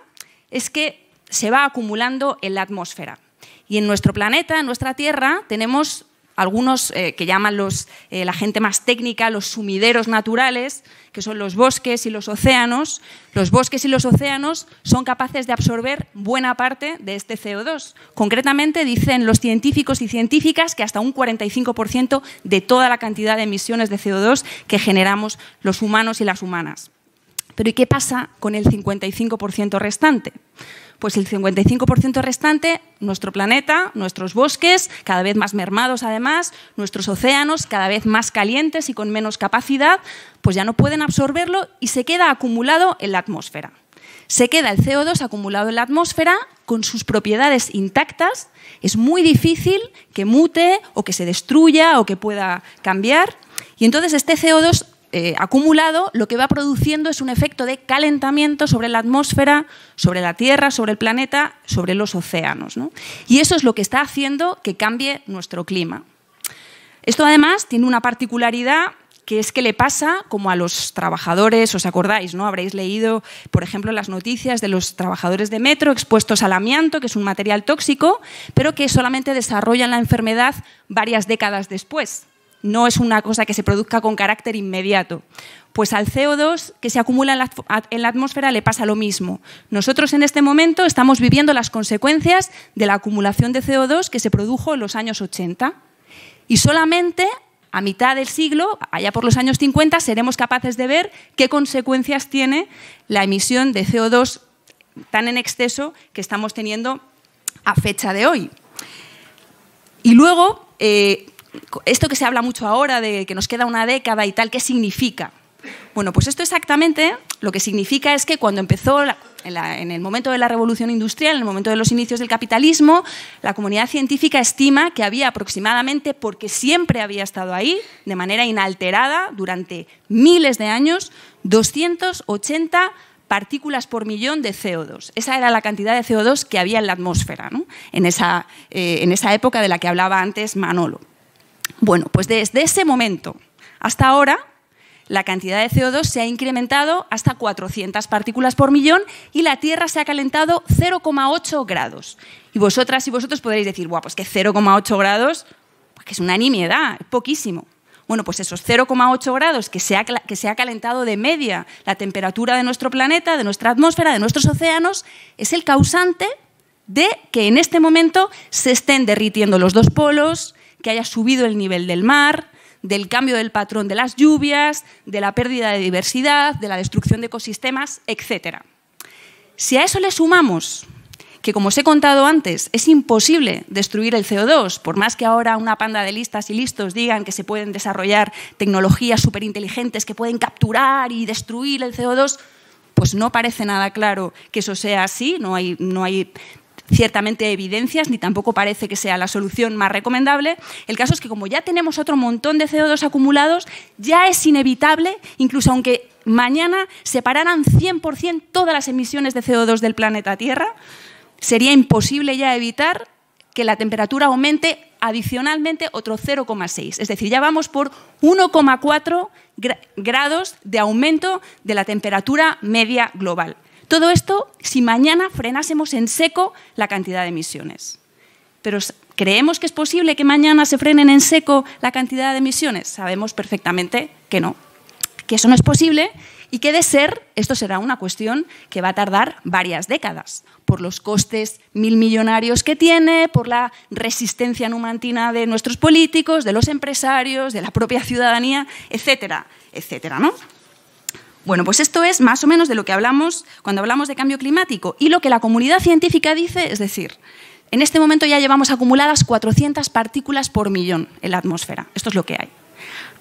es que se va acumulando en la atmósfera. Y en nuestro planeta, en nuestra Tierra, tenemos algunos eh, que llaman eh, la gente más técnica los sumideros naturales, que son los bosques y los océanos. Los bosques y los océanos son capaces de absorber buena parte de este CO2. Concretamente, dicen los científicos y científicas que hasta un 45% de toda la cantidad de emisiones de CO2 que generamos los humanos y las humanas. Pero ¿y qué pasa con el 55% restante? pues el 55% restante, nuestro planeta, nuestros bosques, cada vez más mermados además, nuestros océanos cada vez más calientes y con menos capacidad, pues ya no pueden absorberlo y se queda acumulado en la atmósfera. Se queda el CO2 acumulado en la atmósfera con sus propiedades intactas. Es muy difícil que mute o que se destruya o que pueda cambiar. Y entonces este CO2 eh, acumulado lo que va produciendo es un efecto de calentamiento sobre la atmósfera, sobre la Tierra, sobre el planeta, sobre los océanos. Y eso es lo que está haciendo que cambie nuestro clima. Esto además tiene una particularidad que es que le pasa como a los trabajadores, os acordáis, ¿no? Habréis leído, por ejemplo, las noticias de los trabajadores de metro expuestos al amianto, que es un material tóxico, pero que solamente desarrollan la enfermedad varias décadas después no es una cosa que se produzca con carácter inmediato. Pues al CO2 que se acumula en la, atmósfera le pasa lo mismo. Nosotros en este momento estamos viviendo las consecuencias de la acumulación de CO2 que se produjo en los años 80. Y solamente a mitad del siglo, allá por los años 50, seremos capaces de ver qué consecuencias tiene la emisión de CO2 tan en exceso que estamos teniendo a fecha de hoy. Y luego, eh, esto que se habla mucho ahora de que nos queda una década y tal, ¿qué significa? Bueno, pues esto exactamente lo que significa es que cuando empezó, en, el momento de la revolución industrial, en el momento de los inicios del capitalismo, la comunidad científica estima que había aproximadamente, porque siempre había estado ahí, de manera inalterada, durante miles de años, 280 partículas por millón de CO2. Esa era la cantidad de CO2 que había en la atmósfera, eh, en esa época de la que hablaba antes Manolo. Bueno, pues desde ese momento hasta ahora, la cantidad de CO2 se ha incrementado hasta 400 partículas por millón y la Tierra se ha calentado 0,8 grados. Y vosotras y vosotros podréis decir, guau, pues que 0,8 grados, pues que es una nimiedad, es poquísimo. Bueno, pues esos 0,8 grados que se, ha, que se ha calentado de media la temperatura de nuestro planeta, de nuestra atmósfera, de nuestros océanos, es el causante de que en este momento se estén derritiendo los dos polos, que haya subido el nivel del mar, del cambio del patrón de las lluvias, de la pérdida de diversidad, de la destrucción de ecosistemas, etc. Si a eso le sumamos que, como os he contado antes, es imposible destruir el CO2, por más que ahora una panda de listas y listos digan que se pueden desarrollar tecnologías superinteligentes que pueden capturar y destruir el CO2, pues no parece nada claro que eso sea así, no hay, no hay ciertamente evidencias, ni tampoco parece que sea la solución más recomendable. El caso es que como ya tenemos otro montón de CO2 acumulados, ya es inevitable, incluso aunque mañana separaran 100% todas las emisiones de CO2 del planeta Tierra, sería imposible ya evitar que la temperatura aumente adicionalmente otro 0,6. Es decir, ya vamos por 1,4 grados de aumento de la temperatura media global. Todo esto si mañana frenásemos en seco la cantidad de emisiones. Pero ¿creemos que es posible que mañana se frenen en seco la cantidad de emisiones? Sabemos perfectamente que no, que eso no es posible y que de ser, esto será una cuestión que va a tardar varias décadas, por los costes mil millonarios que tiene, por la resistencia numantina de nuestros políticos, de los empresarios, de la propia ciudadanía, etcétera, etcétera, ¿no? Bueno, pues esto es más o menos de lo que hablamos cuando hablamos de cambio climático y lo que la comunidad científica dice, es decir, en este momento ya llevamos acumuladas 400 partículas por millón en la atmósfera. Esto es lo que hay.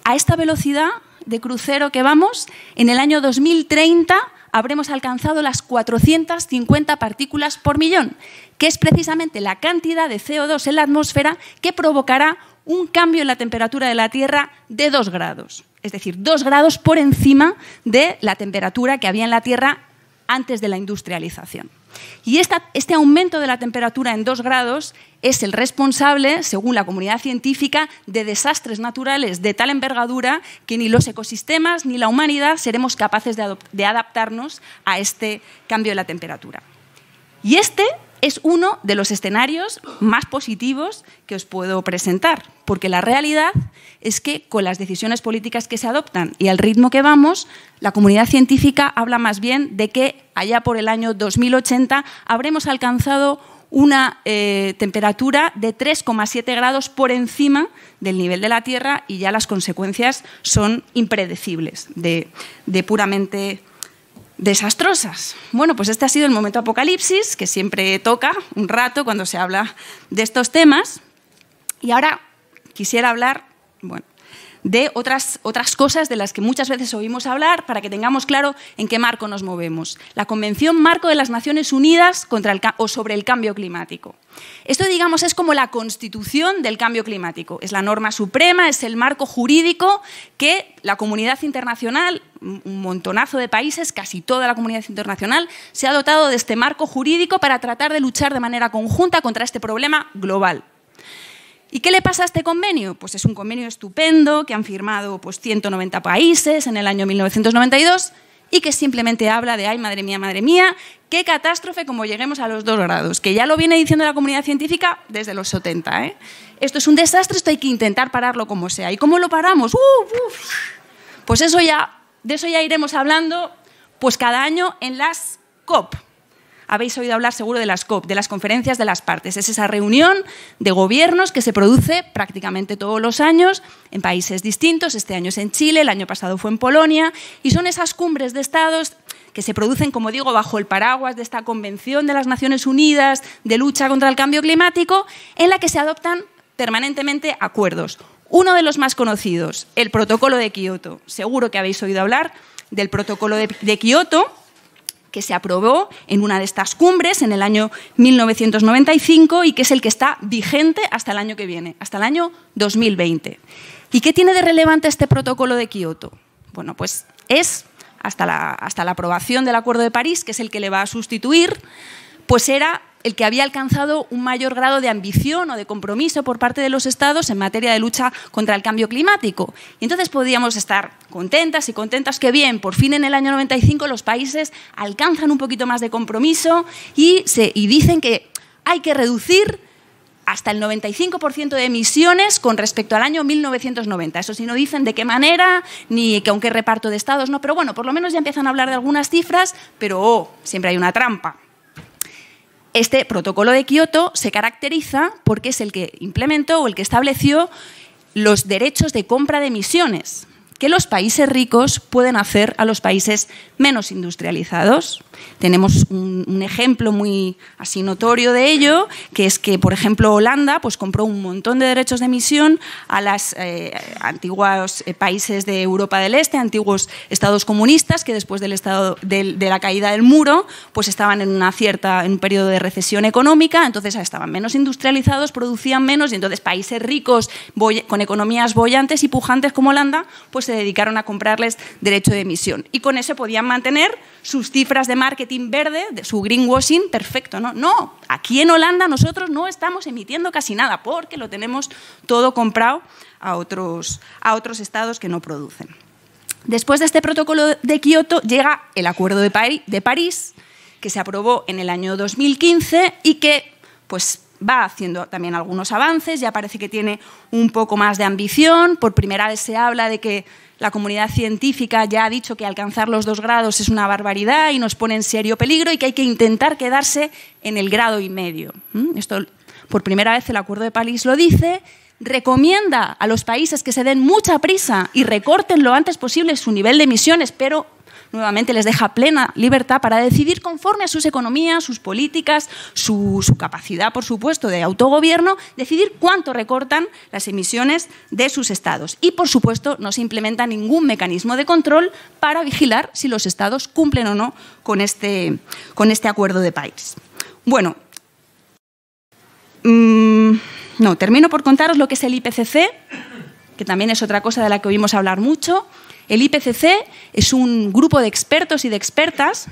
A esta velocidad de crucero que vamos, en el año 2030 habremos alcanzado las 450 partículas por millón, que es precisamente la cantidad de CO2 en la atmósfera que provocará un cambio en la temperatura de la Tierra de 2 grados es decir, dos grados por encima de la temperatura que había en la Tierra antes de la industrialización. Y este aumento de la temperatura en dos grados es el responsable, según la comunidad científica, de desastres naturales de tal envergadura que ni los ecosistemas ni la humanidad seremos capaces de, de adaptarnos a este cambio de la temperatura. Y este es uno de los escenarios más positivos que os puedo presentar, porque la realidad es que con las decisiones políticas que se adoptan y al ritmo que vamos, la comunidad científica habla más bien de que allá por el año 2080 habremos alcanzado una eh, temperatura de 3,7 grados por encima del nivel de la Tierra y ya las consecuencias son impredecibles de puramente desastrosas. Bueno, pues este ha sido el momento apocalipsis, que siempre toca un rato cuando se habla de estos temas. Y ahora quisiera hablar, bueno, de otras, otras cosas de las que muchas veces oímos hablar para que tengamos claro en qué marco nos movemos. La Convención Marco de las Naciones Unidas contra el, o sobre el Cambio Climático. Esto, digamos, es como la constitución del cambio climático. Es la norma suprema, es el marco jurídico que la comunidad internacional, un montonazo de países, casi toda la comunidad internacional, se ha dotado de este marco jurídico para tratar de luchar de manera conjunta contra este problema global. ¿Y qué le pasa a este convenio? Pues es un convenio estupendo que han firmado pues, 190 países en el año 1992 y que simplemente habla de, ay, madre mía, madre mía, qué catástrofe como lleguemos a los dos grados, que ya lo viene diciendo la comunidad científica desde los 70. ¿eh? Esto es un desastre, esto hay que intentar pararlo como sea. ¿Y cómo lo paramos? Uh, pues eso ya, de eso ya iremos hablando pues cada año en las COP, habéis oído hablar seguro de las COP, de las conferencias de las partes. Es esa reunión de gobiernos que se produce prácticamente todos los años en países distintos. Este año es en Chile, el año pasado fue en Polonia. Y son esas cumbres de estados que se producen, como digo, bajo el paraguas de esta Convención de las Naciones Unidas de lucha contra el cambio climático, en la que se adoptan permanentemente acuerdos. Uno de los más conocidos, el Protocolo de Kioto. Seguro que habéis oído hablar del Protocolo de, de Kioto, que se aprobó en una de estas cumbres en el año 1995 y que es el que está vigente hasta el año que viene, hasta el año 2020. ¿Y qué tiene de relevante este protocolo de Kioto? Bueno, pues es, hasta la, hasta la aprobación del Acuerdo de París, que es el que le va a sustituir, pues era el que había alcanzado un mayor grado de ambición o de compromiso por parte de los Estados en materia de lucha contra el cambio climático. Y entonces podíamos estar contentas y contentas que bien, por fin en el año 95 los países alcanzan un poquito más de compromiso y, se, dicen que hay que reducir hasta el 95% de emisiones con respecto al año 1990. Eso sí, no dicen de qué manera, ni que aunque reparto de estados, no, pero bueno, por lo menos ya empiezan a hablar de algunas cifras, pero oh, siempre hay una trampa. Este protocolo de Kioto se caracteriza porque es el que implementó o el que estableció los derechos de compra de emisiones que los países ricos pueden hacer a los países menos industrializados. Tenemos un, ejemplo muy así notorio de ello, que es que, por ejemplo, Holanda pues, compró un montón de derechos de emisión a los eh, antiguos eh, países de Europa del Este, antiguos estados comunistas, que después del estado, de la caída del muro pues, estaban en, una cierta, en un periodo de recesión económica, entonces estaban menos industrializados, producían menos, y entonces países ricos con economías bollantes y pujantes como Holanda, pues se dedicaron a comprarles derecho de emisión. Y con eso podían mantener sus cifras de marketing verde, de su greenwashing, perfecto, ¿no? No, aquí en Holanda nosotros no estamos emitiendo casi nada porque lo tenemos todo comprado a otros, a otros estados que no producen. Después de este protocolo de Kioto llega el Acuerdo de, París, que se aprobó en el año 2015 y que pues, va haciendo también algunos avances, ya parece que tiene un poco más de ambición. Por primera vez se habla de que la comunidad científica ya ha dicho que alcanzar los dos grados es una barbaridad y nos pone en serio peligro y que hay que intentar quedarse en el grado y medio. Esto por primera vez el Acuerdo de París lo dice, recomienda a los países que se den mucha prisa y recorten lo antes posible su nivel de emisiones, pero nuevamente les deja plena libertad para decidir conforme a sus economías, sus políticas, su, capacidad, por supuesto, de autogobierno, decidir cuánto recortan las emisiones de sus estados. Y, por supuesto, no se implementa ningún mecanismo de control para vigilar si los estados cumplen o no con este, este acuerdo de país. Bueno, mm, no, termino por contaros lo que es el IPCC, que también es otra cosa de la que oímos hablar mucho. El IPCC es un grupo de expertos y de expertas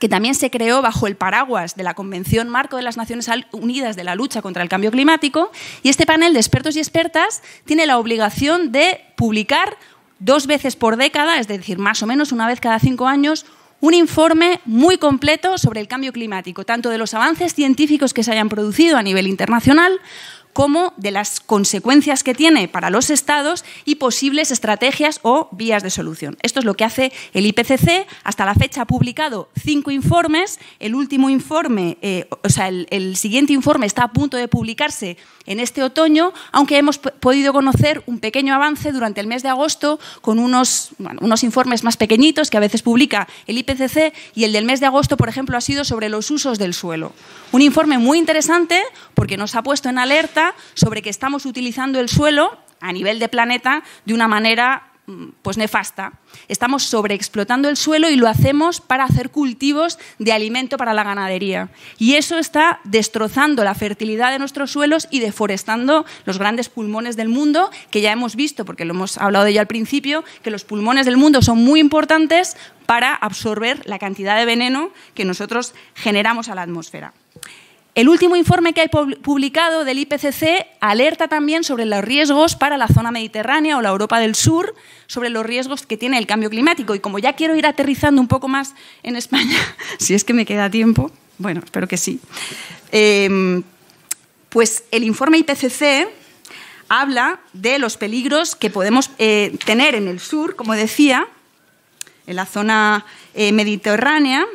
que también se creó bajo el paraguas de la Convención Marco de las Naciones Unidas de la Lucha contra el Cambio Climático. Y este panel de expertos y expertas tiene la obligación de publicar dos veces por década, es decir, más o menos una vez cada cinco años, un informe muy completo sobre el cambio climático, tanto de los avances científicos que se hayan producido a nivel internacional como de las consecuencias que tiene para los estados y posibles estrategias o vías de solución. Esto es lo que hace el IPCC. Hasta la fecha ha publicado cinco informes. El último informe, eh, o sea, el, siguiente informe está a punto de publicarse en este otoño, aunque hemos podido conocer un pequeño avance durante el mes de agosto con unos, unos informes más pequeñitos que a veces publica el IPCC y el del mes de agosto, por ejemplo, ha sido sobre los usos del suelo. Un informe muy interesante porque nos ha puesto en alerta sobre que estamos utilizando el suelo a nivel de planeta de una manera mm, pues nefasta. Estamos sobreexplotando el suelo y lo hacemos para hacer cultivos de alimento para la ganadería. Y eso está destrozando la fertilidad de nuestros suelos y deforestando los grandes pulmones del mundo, que ya hemos visto, porque lo hemos hablado ya al principio, que los pulmones del mundo son muy importantes para absorber la cantidad de veneno que nosotros generamos a la atmósfera. El último informe que hay publicado del IPCC alerta también sobre los riesgos para la zona mediterránea o la Europa del Sur, sobre los riesgos que tiene el cambio climático. Y como ya quiero ir aterrizando un poco más en España, si es que me queda tiempo, bueno, espero que sí, em, pues el informe IPCC habla de los peligros que podemos eh, tener en el sur, como decía, en la zona eh, mediterránea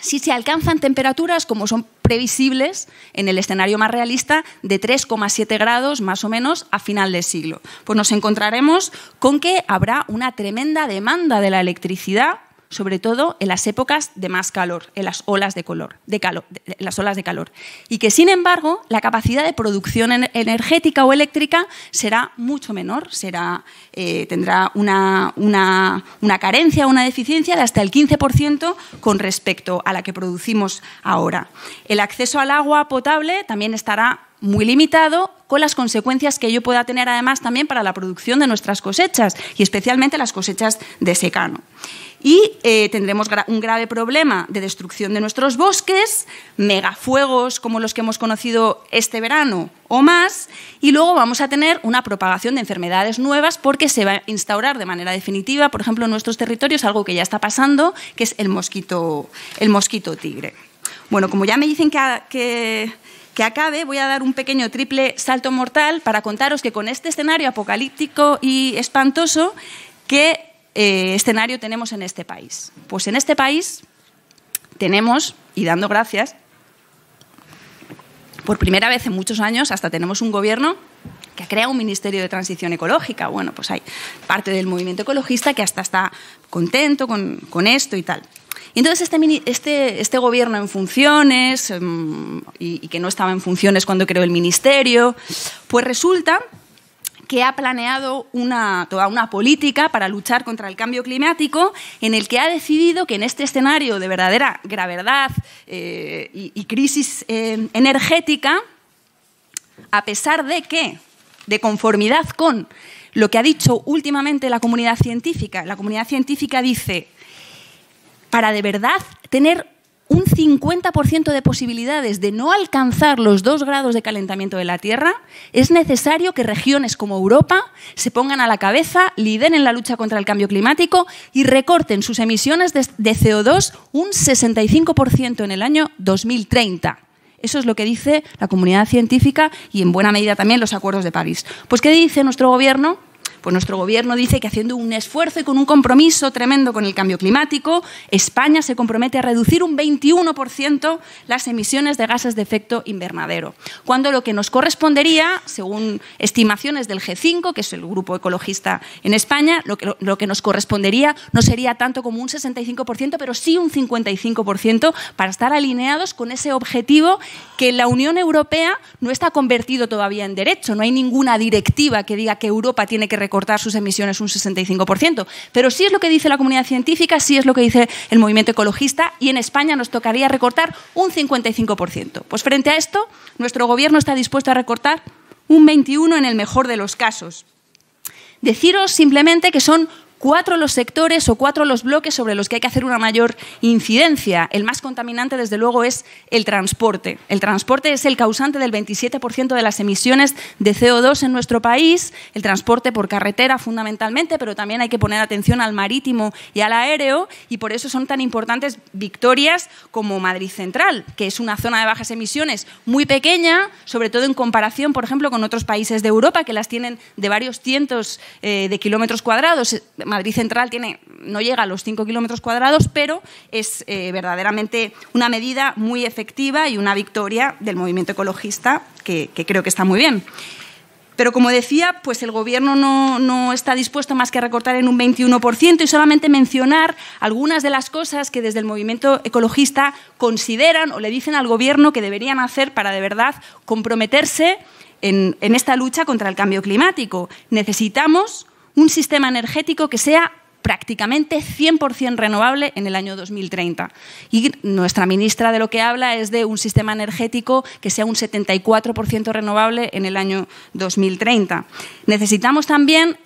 si se alcanzan temperaturas como son previsibles en el escenario más realista de 3,7 grados más o menos a final de siglo. Pues nos encontraremos con que habrá una tremenda demanda de la electricidad sobre todo en las épocas de más calor, en las olas de, de, calor, las olas de calor. Y que, sin embargo, la capacidad de producción energética o eléctrica será mucho menor, será, eh, tendrá una, una, una carencia, una deficiencia de hasta el 15% con respecto a la que producimos ahora. El acceso al agua potable también estará muy limitado, con las consecuencias que ello pueda tener además también para la producción de nuestras cosechas y especialmente las cosechas de secano y eh, tendremos un grave problema de destrucción de nuestros bosques, megafuegos como los que hemos conocido este verano o más, y luego vamos a tener una propagación de enfermedades nuevas porque se va a instaurar de manera definitiva, por ejemplo, en nuestros territorios algo que ya está pasando, que es el mosquito, el mosquito tigre. Bueno, como ya me dicen que, que que acabe, voy a dar un pequeño triple salto mortal para contaros que con este escenario apocalíptico y espantoso, que eh, escenario tenemos en este país? Pues en este país tenemos, y dando gracias, por primera vez en muchos años, hasta tenemos un gobierno que ha creado un Ministerio de Transición Ecológica. Bueno, pues hay parte del movimiento ecologista que hasta está contento con, esto y tal. Y entonces este, este, este, gobierno en funciones, em, y, y que no estaba en funciones cuando creó el ministerio, pues resulta que ha planeado una, toda una política para luchar contra el cambio climático, en el que ha decidido que en este escenario de verdadera gravedad eh, y, crisis eh, energética, a pesar de que, de conformidad con lo que ha dicho últimamente la comunidad científica, la comunidad científica dice, para de verdad tener un 50% de posibilidades de no alcanzar los dos grados de calentamiento de la Tierra, es necesario que regiones como Europa se pongan a la cabeza, lideren la lucha contra el cambio climático y recorten sus emisiones de CO2 un 65% en el año 2030. Eso es lo que dice la comunidad científica y en buena medida también los acuerdos de París. Pues ¿qué dice nuestro gobierno? Pues nuestro gobierno dice que haciendo un esfuerzo y con un compromiso tremendo con el cambio climático, España se compromete a reducir un 21% las emisiones de gases de efecto invernadero, cuando lo que nos correspondería, según estimaciones del G5, que es el grupo ecologista en España, lo que, lo que nos correspondería no sería tanto como un 65%, pero sí un 55% para estar alineados con ese objetivo que la Unión Europea no está convertido todavía en derecho. No hay ninguna directiva que diga que Europa tiene que recortar sus emisiones un 65%. Pero sí es lo que dice la comunidad científica, sí es lo que dice el movimiento ecologista y en España nos tocaría recortar un 55%. Pues frente a esto, nuestro gobierno está dispuesto a recortar un 21% en el mejor de los casos. Deciros simplemente que son cuatro los sectores o cuatro los bloques sobre los que hay que hacer una mayor incidencia. El más contaminante, desde luego, es el transporte. El transporte es el causante del 27% de las emisiones de CO2 en nuestro país, el transporte por carretera fundamentalmente, pero también hay que poner atención al marítimo y al aéreo, y por eso son tan importantes victorias como Madrid Central, que es una zona de bajas emisiones muy pequeña, sobre todo en comparación, por ejemplo, con otros países de Europa que las tienen de varios cientos eh, de kilómetros cuadrados. Madrid Central tiene, no llega a los 5 kilómetros cuadrados, pero es eh, verdaderamente una medida muy efectiva y una victoria del movimiento ecologista que, creo que está muy bien. Pero como decía, pues el Gobierno no, está dispuesto más que a recortar en un 21% y solamente mencionar algunas de las cosas que desde el movimiento ecologista consideran o le dicen al Gobierno que deberían hacer para de verdad comprometerse en, en esta lucha contra el cambio climático. Necesitamos un sistema energético que sea prácticamente 100% renovable en el año 2030. Y nuestra ministra de lo que habla es de un sistema energético que sea un 74% renovable en el año 2030. Necesitamos también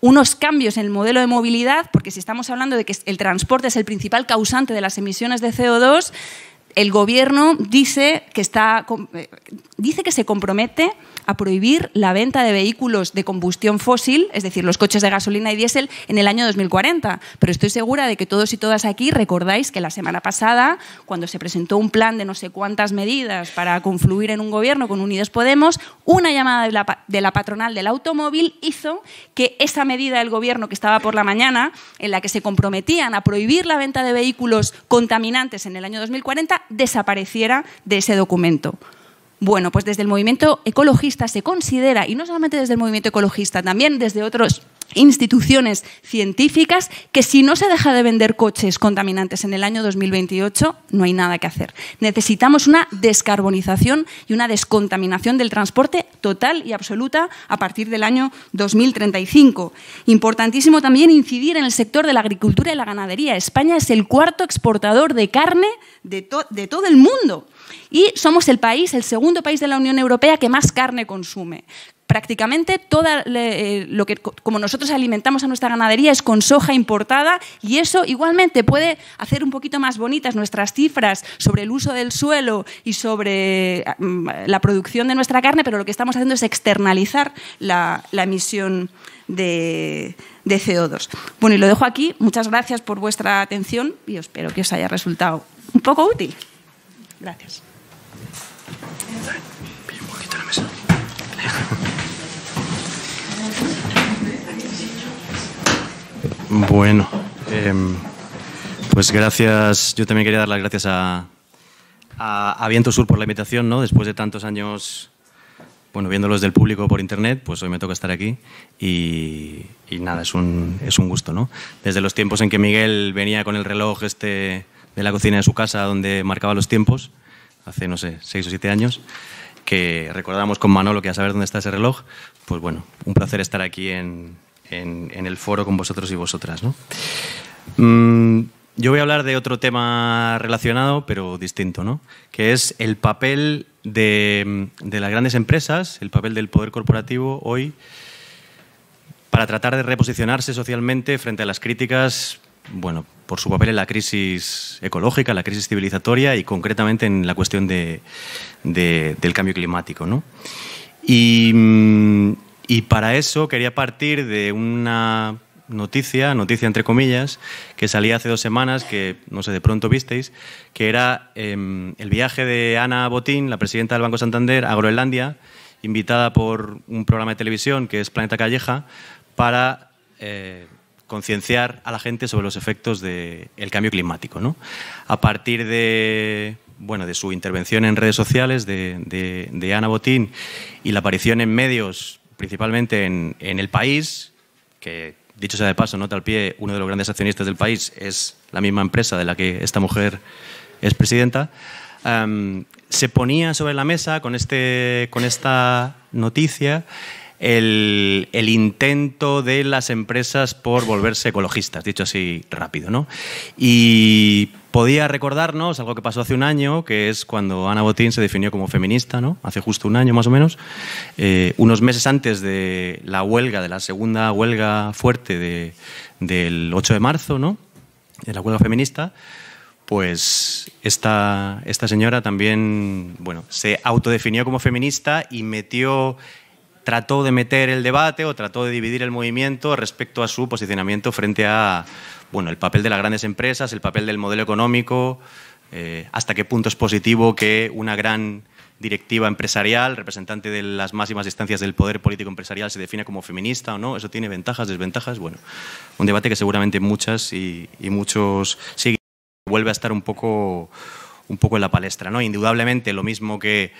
unos cambios en el modelo de movilidad, porque si estamos hablando de que el transporte es el principal causante de las emisiones de CO2, el gobierno dice que, está, eh, dice que se compromete a prohibir la venta de vehículos de combustión fósil, es decir, los coches de gasolina y diésel, en el año 2040. Pero estoy segura de que todos y todas aquí recordáis que la semana pasada, cuando se presentó un plan de no sé cuántas medidas para confluir en un gobierno con Unidos Podemos, una llamada de la, patronal del automóvil hizo que esa medida del gobierno que estaba por la mañana, en la que se comprometían a prohibir la venta de vehículos contaminantes en el año 2040, desapareciera de ese documento. Bueno, pues desde el movimiento ecologista se considera, y no solamente desde el movimiento ecologista, también desde otras instituciones científicas, que si no se deja de vender coches contaminantes en el año 2028, no hay nada que hacer. Necesitamos una descarbonización y una descontaminación del transporte total y absoluta a partir del año 2035. Importantísimo también incidir en el sector de la agricultura y la ganadería. España es el cuarto exportador de carne de, de todo el mundo. Y somos el país, el segundo país de la Unión Europea que más carne consume. Prácticamente todo eh, lo que como nosotros alimentamos a nuestra ganadería es con soja importada y eso igualmente puede hacer un poquito más bonitas nuestras cifras sobre el uso del suelo y sobre mm, la producción de nuestra carne, pero lo que estamos haciendo es externalizar la, emisión de, de CO2. Bueno, y lo dejo aquí. Muchas gracias por vuestra atención y espero que os haya resultado un poco útil. Gracias. Bueno, em, pues gracias. Yo también quería dar las gracias a, a, Viento Sur por la invitación, ¿no? Después de tantos años, bueno, viéndolos del público por internet, pues hoy me toca estar aquí y, y nada, es un, es un gusto, ¿no? Desde los tiempos en que Miguel venía con el reloj este de la cocina de su casa donde marcaba los tiempos, hace, no sé, seis o siete años, que recordamos con Manolo que a saber dónde está ese reloj. Pues bueno, un placer estar aquí en, el foro con vosotros y vosotras. Mm, yo voy a hablar de otro tema relacionado, pero distinto, ¿no? que es el papel de, de las grandes empresas, el papel del poder corporativo hoy para tratar de reposicionarse socialmente frente a las críticas, bueno, por su papel en la crisis ecológica, la crisis civilizatoria y concretamente en la cuestión del cambio climático. Mm, y, para eso quería partir de una noticia, noticia entre comillas, que salía hace dos semanas, que no sé, de pronto visteis, que era em, el viaje de Ana Botín, la presidenta del Banco Santander, a Groenlandia, invitada por un programa de televisión que es Planeta Calleja, para eh, concienciar a la gente sobre los efectos del cambio climático. A partir de, bueno, de su intervención en redes sociales de, Ana Botín y la aparición en medios, principalmente en, El País, que dicho sea de paso, nota al pie, uno de los grandes accionistas del país es la misma empresa de la que esta mujer es presidenta, se ponía sobre la mesa con, este, con esta noticia el, intento de las empresas por volverse ecologistas, dicho así rápido, ¿no? Y podía recordarnos algo que pasó hace un año, que es cuando Ana Botín se definió como feminista, ¿no? Hace justo un año más o menos, eh, unos meses antes de la huelga, de la segunda huelga fuerte del 8 de marzo, ¿no? De la huelga feminista pues esta, esta, señora también bueno, se autodefinió como feminista y metió trató de meter el debate o trató de dividir el movimiento respecto a su posicionamiento frente a bueno, el papel de las grandes empresas, el papel del modelo económico, eh, hasta qué punto es positivo que una gran directiva empresarial, representante de las máximas distancias del poder político empresarial, se define como feminista o no. Eso tiene ventajas, desventajas. Bueno, un debate que seguramente muchas y, muchos siguen. Vuelve a estar un poco, un poco en la palestra. ¿no? Indudablemente, lo mismo que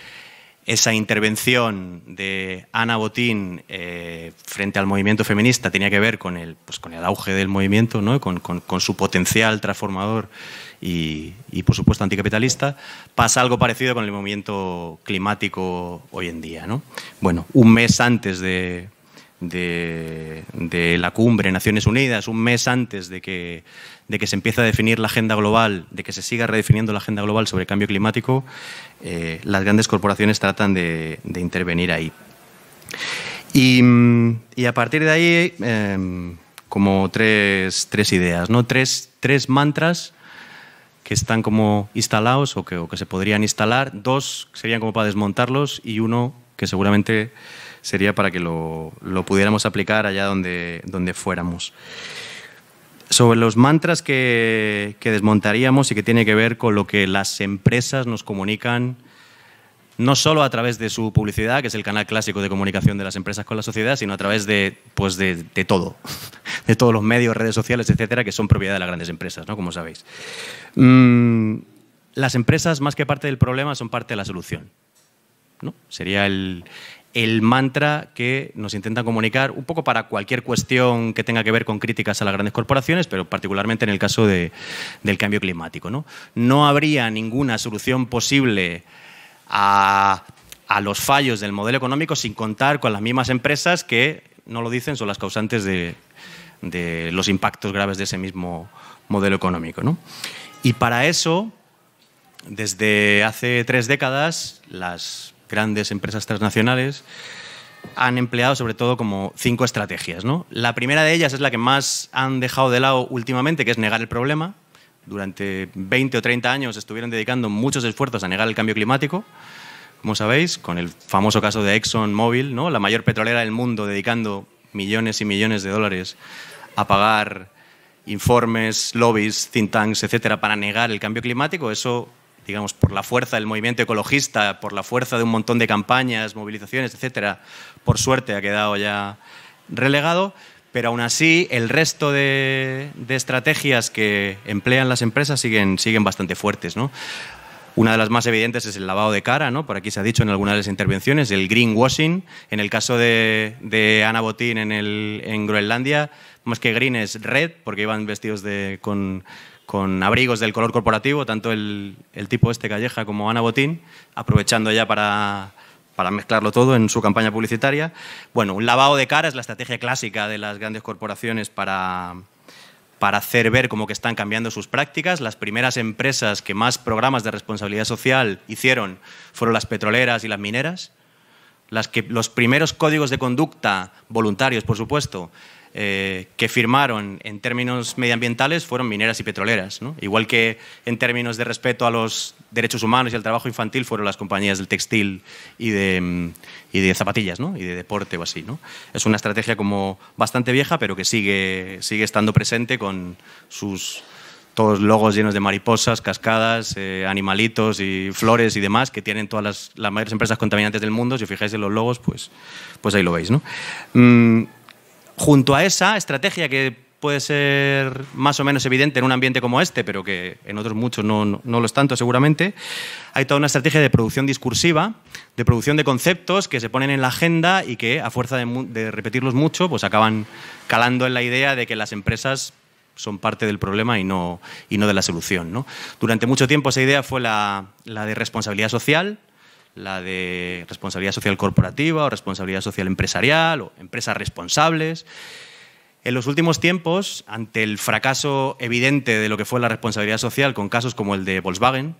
esa intervención de Ana Botín eh, frente al movimiento feminista tenía que ver con el, pues, con el auge del movimiento, ¿no? con, su potencial transformador y, y, por supuesto, anticapitalista, pasa algo parecido con el movimiento climático hoy en día. ¿no? Bueno, un mes antes de, de, la cumbre Naciones Unidas, un mes antes de que, de que se empiece a definir la agenda global, de que se siga redefiniendo la agenda global sobre el cambio climático, eh, las grandes corporaciones tratan de, intervenir ahí. Y, a partir de ahí, em, como tres, ideas, ¿no? tres, tres mantras que están como instalados o que, o que se podrían instalar, dos serían como para desmontarlos y uno que seguramente sería para que lo, pudiéramos aplicar allá donde, donde fuéramos sobre los mantras que, desmontaríamos y que tiene que ver con lo que las empresas nos comunican, no solo a través de su publicidad, que es el canal clásico de comunicación de las empresas con la sociedad, sino a través de, pues de, todo, de todos los medios, redes sociales, etcétera, que son propiedad de las grandes empresas, ¿no? como sabéis. Mm, las empresas, más que parte del problema, son parte de la solución. ¿no? Sería el, el mantra que nos intentan comunicar, un poco para cualquier cuestión que tenga que ver con críticas a las grandes corporaciones, pero particularmente en el caso del cambio climático. ¿no? habría ninguna solución posible a, los fallos del modelo económico sin contar con las mismas empresas que, no lo dicen, son las causantes de, los impactos graves de ese mismo modelo económico. Y para eso, desde hace tres décadas, las grandes empresas transnacionales, han empleado sobre todo como cinco estrategias. ¿no? La primera de ellas es la que más han dejado de lado últimamente, que es negar el problema. Durante 20 o 30 años estuvieron dedicando muchos esfuerzos a negar el cambio climático, como sabéis, con el famoso caso de ExxonMobil, ¿no? la mayor petrolera del mundo dedicando millones y millones de dólares a pagar informes, lobbies, think tanks, etcétera, para negar el cambio climático. Eso digamos, por la fuerza del movimiento ecologista, por la fuerza de un montón de campañas, movilizaciones, etcétera, por suerte ha quedado ya relegado, pero aún así el resto de, estrategias que emplean las empresas siguen, siguen bastante fuertes, Una de las más evidentes es el lavado de cara, ¿no? Por aquí se ha dicho en algunas de las intervenciones, el greenwashing. En el caso de, de Ana Botín en, el, en Groenlandia, más que green es red, porque iban vestidos de, con, con abrigos del color corporativo, tanto el, el tipo este Calleja como Ana Botín, aprovechando ya para, mezclarlo todo en su campaña publicitaria. Bueno, un lavado de cara es la estrategia clásica de las grandes corporaciones para, para hacer ver cómo que están cambiando sus prácticas. Las primeras empresas que más programas de responsabilidad social hicieron fueron las petroleras y las mineras. Las que, los primeros códigos de conducta, voluntarios por supuesto, eh, que firmaron en términos medioambientales fueron mineras y petroleras, igual que en términos de respeto a los derechos humanos y al trabajo infantil fueron las compañías del textil y de, mm, de zapatillas y de deporte o así. ¿no? Es una estrategia como bastante vieja, pero que sigue, sigue estando presente con sus todos logos llenos de mariposas, cascadas, eh, animalitos y flores y demás que tienen todas las, mayores empresas contaminantes del mundo. Si os fijáis en los logos, pues, pues ahí lo veis. ¿no? Mm, junto a esa estrategia que puede ser más o menos evidente en un ambiente como este, pero que en otros muchos no, lo es tanto seguramente, hay toda una estrategia de producción discursiva, de producción de conceptos que se ponen en la agenda y que a fuerza de, repetirlos mucho, pues acaban calando en la idea de que las empresas son parte del problema y no, de la solución. Durante mucho tiempo esa idea fue la de responsabilidad social, la de responsabilidad social corporativa o responsabilidad social empresarial o empresas responsables. En los últimos tiempos, ante el fracaso evidente de lo que fue la responsabilidad social con casos como el de Volkswagen,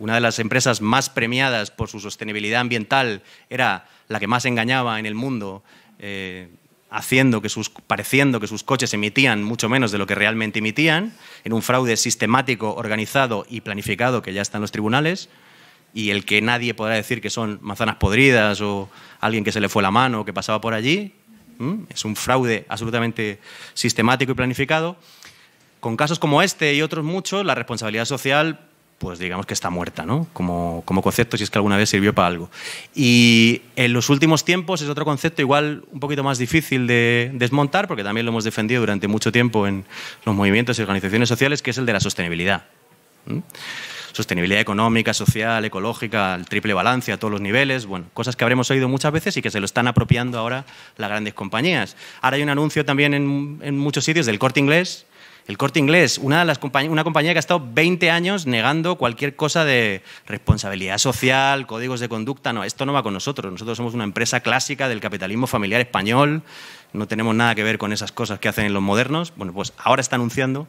una de las empresas más premiadas por su sostenibilidad ambiental era la que más engañaba en el mundo, eh, haciendo que sus, pareciendo que sus coches emitían mucho menos de lo que realmente emitían, en un fraude sistemático, organizado y planificado que ya está en los tribunales y el que nadie podrá decir que son manzanas podridas o alguien que se le fue la mano o que pasaba por allí, es un fraude absolutamente sistemático y planificado. Con casos como este y otros muchos, la responsabilidad social, pues digamos que está muerta, ¿no? Como, como concepto, si es que alguna vez sirvió para algo. Y en los últimos tiempos es otro concepto igual un poquito más difícil de desmontar, porque también lo hemos defendido durante mucho tiempo en los movimientos y organizaciones sociales, que es el de la sostenibilidad sostenibilidad económica, social, ecológica, el triple balance a todos los niveles, bueno, cosas que habremos oído muchas veces y que se lo están apropiando ahora las grandes compañías. Ahora hay un anuncio también en, muchos sitios del corte inglés, el Corte Inglés, una, de las una compañía que ha estado 20 años negando cualquier cosa de responsabilidad social, códigos de conducta. No, esto no va con nosotros. Nosotros somos una empresa clásica del capitalismo familiar español. No tenemos nada que ver con esas cosas que hacen los modernos. Bueno, pues ahora está anunciando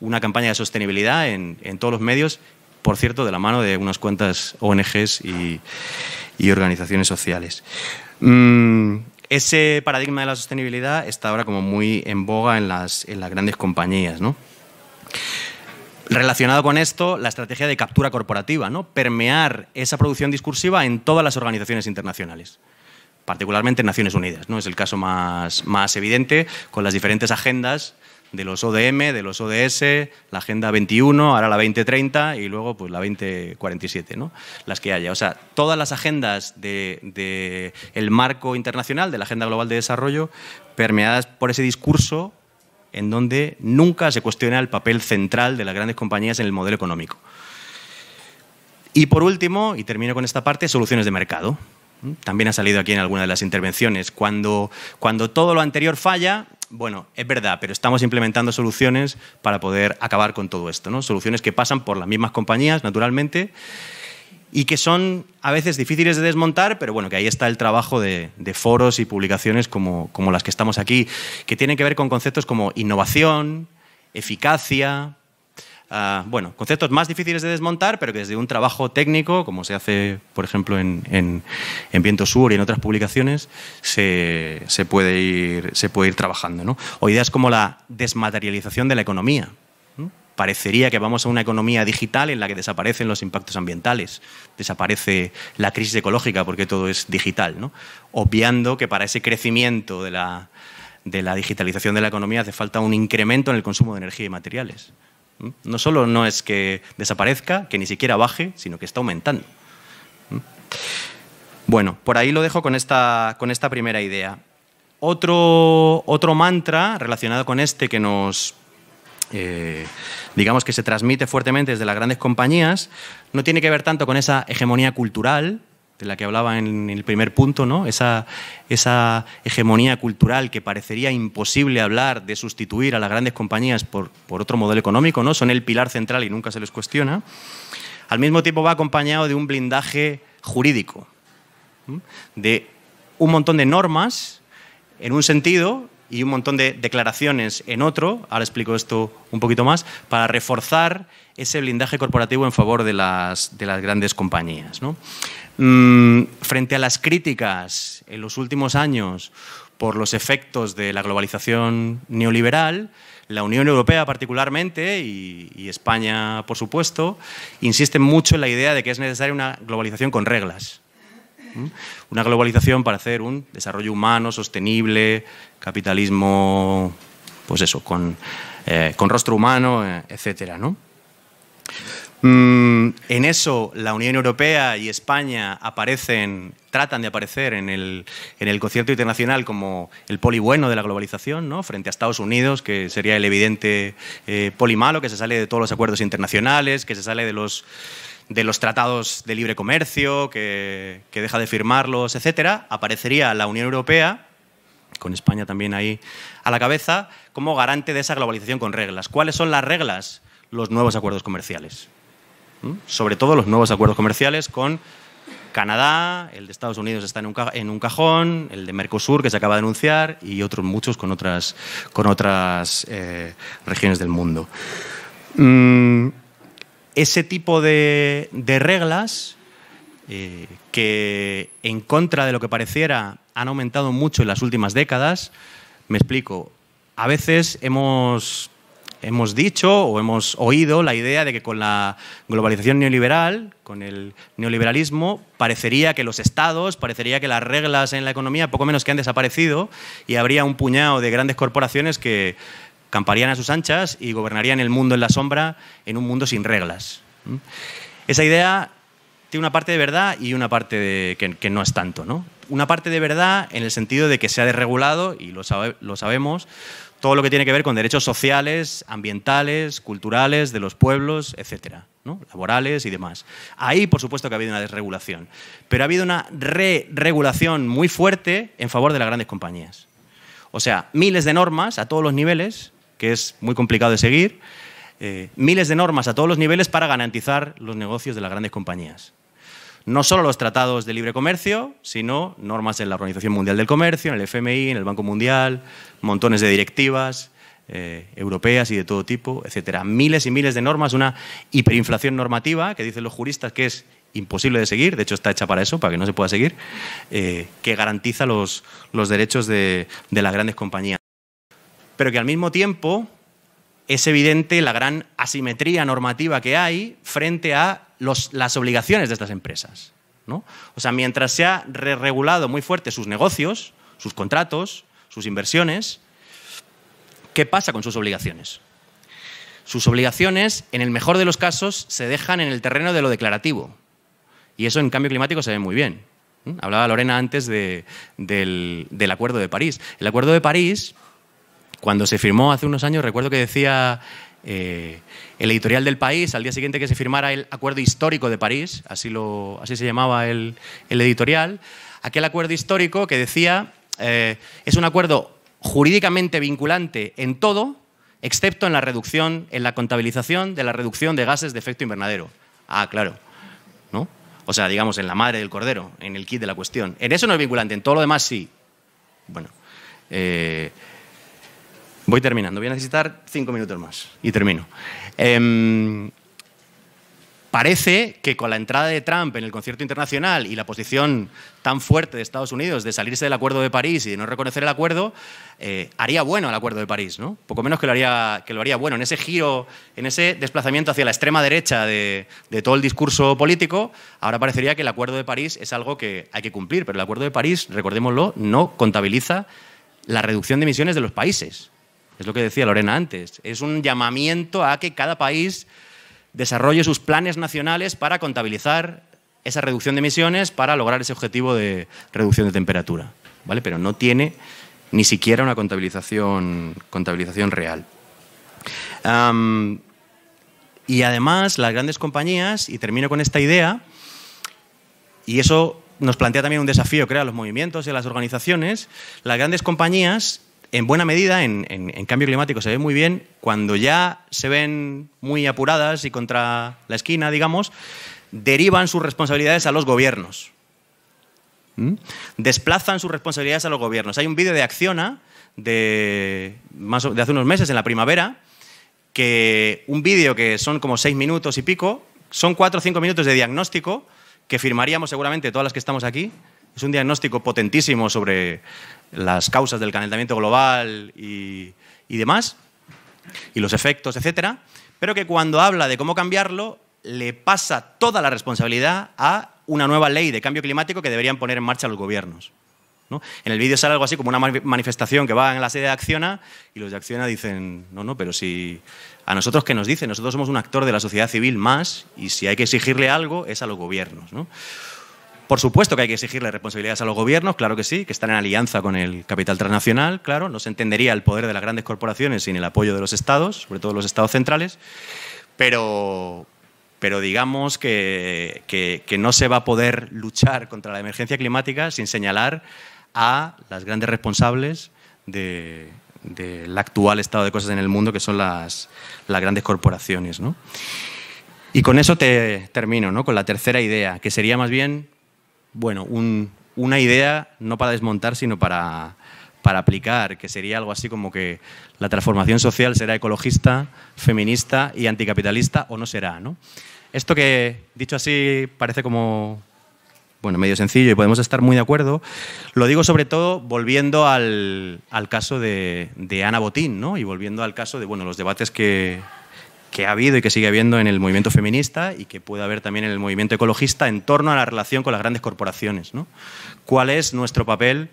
una campaña de sostenibilidad en, en todos los medios por cierto, de la mano de unas cuantas ONGs y, organizaciones sociales. Mm, ese paradigma de la sostenibilidad está ahora como muy en boga en las, grandes compañías, Relacionado con esto, la estrategia de captura corporativa, ¿no? Permear esa producción discursiva en todas las organizaciones internacionales particularmente en Naciones Unidas. ¿no? Es el caso más, más evidente, con las diferentes agendas de los ODM, de los ODS, la Agenda 21, ahora la 2030 y luego pues la 2047, ¿no? las que haya. O sea, todas las agendas del de, el marco internacional, de la Agenda Global de Desarrollo, permeadas por ese discurso en donde nunca se cuestiona el papel central de las grandes compañías en el modelo económico. Y por último, y termino con esta parte, soluciones de mercado. ¿Mm? También ha salido aquí en alguna de las intervenciones. Cuando, cuando todo lo anterior falla, bueno, es verdad, pero estamos implementando soluciones para poder acabar con todo esto, Soluciones que pasan por las mismas compañías, naturalmente, y que son a veces difíciles de desmontar, pero bueno, que ahí está el trabajo de, foros y publicaciones como las que estamos aquí, que tienen que ver con conceptos como innovación, eficacia, Ah, bueno, conceptos más difíciles de desmontar, pero que desde un trabajo técnico, como se hace, por ejemplo, en, Viento Sur y en otras publicaciones, se, puede, ir, trabajando. O ideas como la desmaterialización de la economía. Parecería que vamos a una economía digital en la que desaparecen los impactos ambientales, desaparece la crisis ecológica porque todo es digital, obviando que para ese crecimiento de la digitalización de la economía hace falta un incremento en el consumo de energía y materiales. ¿Mm? No solo no es que desaparezca, que ni siquiera baje, sino que está aumentando. ¿Mm? Bueno, por ahí lo dejo con esta, primera idea. Otro, mantra relacionado con este que nos, eh, digamos que se transmite fuertemente desde las grandes compañías, no tiene que ver tanto con esa hegemonía cultural, de la que hablaba en el primer punto, ¿no? esa, esa hegemonía cultural que parecería imposible hablar de sustituir a las grandes compañías por, otro modelo económico, ¿no? son el pilar central y nunca se les cuestiona, al mismo tiempo va acompañado de un blindaje jurídico, de un montón de normas en un sentido y un montón de declaraciones en otro, ahora explico esto un poquito más, para reforzar ese blindaje corporativo en favor de las, de las grandes compañías. ¿no? Mm, frente a las críticas en los últimos años por los efectos de la globalización neoliberal, la Unión Europea particularmente y, España, por supuesto, insisten mucho en la idea de que es necesaria una globalización con reglas. Una globalización para hacer un desarrollo humano, sostenible, capitalismo, pues eso, con, eh, rostro humano, eh, etcétera, ¿no? Mm. en eso, la Unión Europea y España aparecen, tratan de aparecer en el, concierto internacional como el poli bueno de la globalización, frente a Estados Unidos, que sería el evidente eh, poli malo, que se sale de todos los acuerdos internacionales, que se sale de los, de los tratados de libre comercio, que, que deja de firmarlos, etc. Aparecería la Unión Europea con España también ahí a la cabeza, como garante de esa globalización con reglas. ¿Cuáles son las reglas? Los nuevos acuerdos comerciales sobre todo los nuevos acuerdos comerciales con Canadá, el de Estados Unidos está en un, cajón, el de Mercosur que se acaba de anunciar y otros muchos con otras, con otras eh, regiones del mundo. Mm, ese tipo de, reglas eh, que en contra de lo que pareciera han aumentado mucho en las últimas décadas, me explico, a veces hemos hemos dicho o hemos oído la idea de que con la globalización neoliberal, con el neoliberalismo, parecería que los estados, parecería que las reglas en la economía poco menos que han desaparecido y habría un puñado de grandes corporaciones que camparían a sus anchas y gobernarían el mundo en la sombra en un mundo sin reglas. ¿Mm? Esa idea tiene una parte de verdad y una parte de, que, no es tanto. ¿no? Una parte de verdad en el sentido de que se ha desregulado, y lo, lo sabemos, todo lo que tiene que ver con derechos sociales, ambientales, culturales, de los pueblos, etcétera, laborales y demás. Ahí, por supuesto, que ha habido una desregulación, pero ha habido una re-regulación muy fuerte en favor de las grandes compañías. O sea, miles de normas a todos los niveles, que es muy complicado de seguir, eh, miles de normas a todos los niveles para garantizar los negocios de las grandes compañías no solo los tratados de libre comercio, sino normas en la Organización Mundial del Comercio, en el FMI, en el Banco Mundial, montones de directivas eh, europeas y de todo tipo, etcétera. Miles y miles de normas, una hiperinflación normativa que dicen los juristas que es imposible de seguir, de hecho está hecha para eso, para que no se pueda seguir, eh, que garantiza los, los derechos de las grandes compañías. Pero que al mismo tiempo es evidente la gran asimetría normativa que hay frente a las obligaciones de estas empresas. ¿no? O sea, mientras se ha re regulado muy fuerte sus negocios, sus contratos, sus inversiones, ¿qué pasa con sus obligaciones? Sus obligaciones, en el mejor de los casos, se dejan en el terreno de lo declarativo. Y eso en cambio climático se ve muy bien. Hablaba Lorena antes del Acuerdo de París. El Acuerdo de París, cuando se firmó hace unos años, recuerdo que decía el eh, editorial del país, al día siguiente que se firmara el Acuerdo Histórico de París, así, lo, así se llamaba el, editorial, aquel acuerdo histórico que decía, eh, es un acuerdo jurídicamente vinculante en todo, excepto en la reducción, en la contabilización de la reducción de gases de efecto invernadero. Ah, claro. ¿No? O sea, digamos, en la madre del cordero, en el kit de la cuestión. En eso no es vinculante, en todo lo demás sí. Bueno. Eh, Voy terminando, voy a necesitar cinco minutos más y termino. Em, parece que con la entrada de Trump en el concierto internacional y la posición tan fuerte de Estados Unidos de salirse del Acuerdo de París y de no reconocer el acuerdo, eh, haría bueno el Acuerdo de París, ¿no? Poco menos que lo, haría, que lo haría bueno. En ese giro, en ese desplazamiento hacia la extrema derecha de, de todo el discurso político, ahora parecería que el Acuerdo de París es algo que hay que cumplir, pero el Acuerdo de París, recordémoslo, no contabiliza la reducción de emisiones de los países es lo que decía Lorena antes. Es un llamamiento a que cada país desarrolle sus planes nacionales para contabilizar esa reducción de emisiones para lograr ese objetivo de reducción de temperatura. ¿vale? Pero no tiene ni siquiera una contabilización, contabilización real. y además, las grandes compañías, y termino con esta idea, y eso nos plantea también un desafío, creo, a los movimientos y a las organizaciones, las grandes compañías en buena medida, en, cambio climático se ve muy bien cuando ya se ven muy apuradas y contra la esquina, digamos, derivan sus responsabilidades a los gobiernos. ¿Mm? Desplazan sus responsabilidades a los gobiernos. Hay un vídeo de Acciona de, de hace unos meses, en la primavera, que un vídeo que son como seis minutos y pico, son cuatro o cinco minutos de diagnóstico que firmaríamos seguramente todas las que estamos aquí, es un diagnóstico potentísimo sobre las causas del calentamiento global y, demás, y los efectos, etcétera, pero que cuando habla de cómo cambiarlo, le pasa toda la responsabilidad a una nueva ley de cambio climático que deberían poner en marcha los gobiernos. En el vídeo sale algo así como una manifestación que va en la sede de Acciona y los de Acciona dicen, no, no, pero si a nosotros qué nos dicen, nosotros somos un actor de la sociedad civil más y si hay que exigirle algo es a los gobiernos. Por supuesto que hay que exigirle responsabilidades a los gobiernos, claro que sí, que están en alianza con el capital transnacional, claro, no se entendería el poder de las grandes corporaciones sin el apoyo de los estados, sobre todo los estados centrales, pero, pero digamos que, no se va a poder luchar contra la emergencia climática sin señalar a las grandes responsables del actual estado de cosas en el mundo, que son las, grandes corporaciones. Y con eso te termino, ¿no? con la tercera idea, que sería más bien bueno, una idea no para desmontar, sino para, aplicar, que sería algo así como que la transformación social será ecologista, feminista y anticapitalista o no será, ¿no? Esto que dicho así parece como bueno, medio sencillo y podemos estar muy de acuerdo. Lo digo sobre todo volviendo al, al caso de, de, Ana Botín, ¿no? Y volviendo al caso de bueno, los debates que, que ha habido y que sigue habiendo en el movimiento feminista y que puede haber también en el movimiento ecologista en torno a la relación con las grandes corporaciones. ¿Cuál es nuestro papel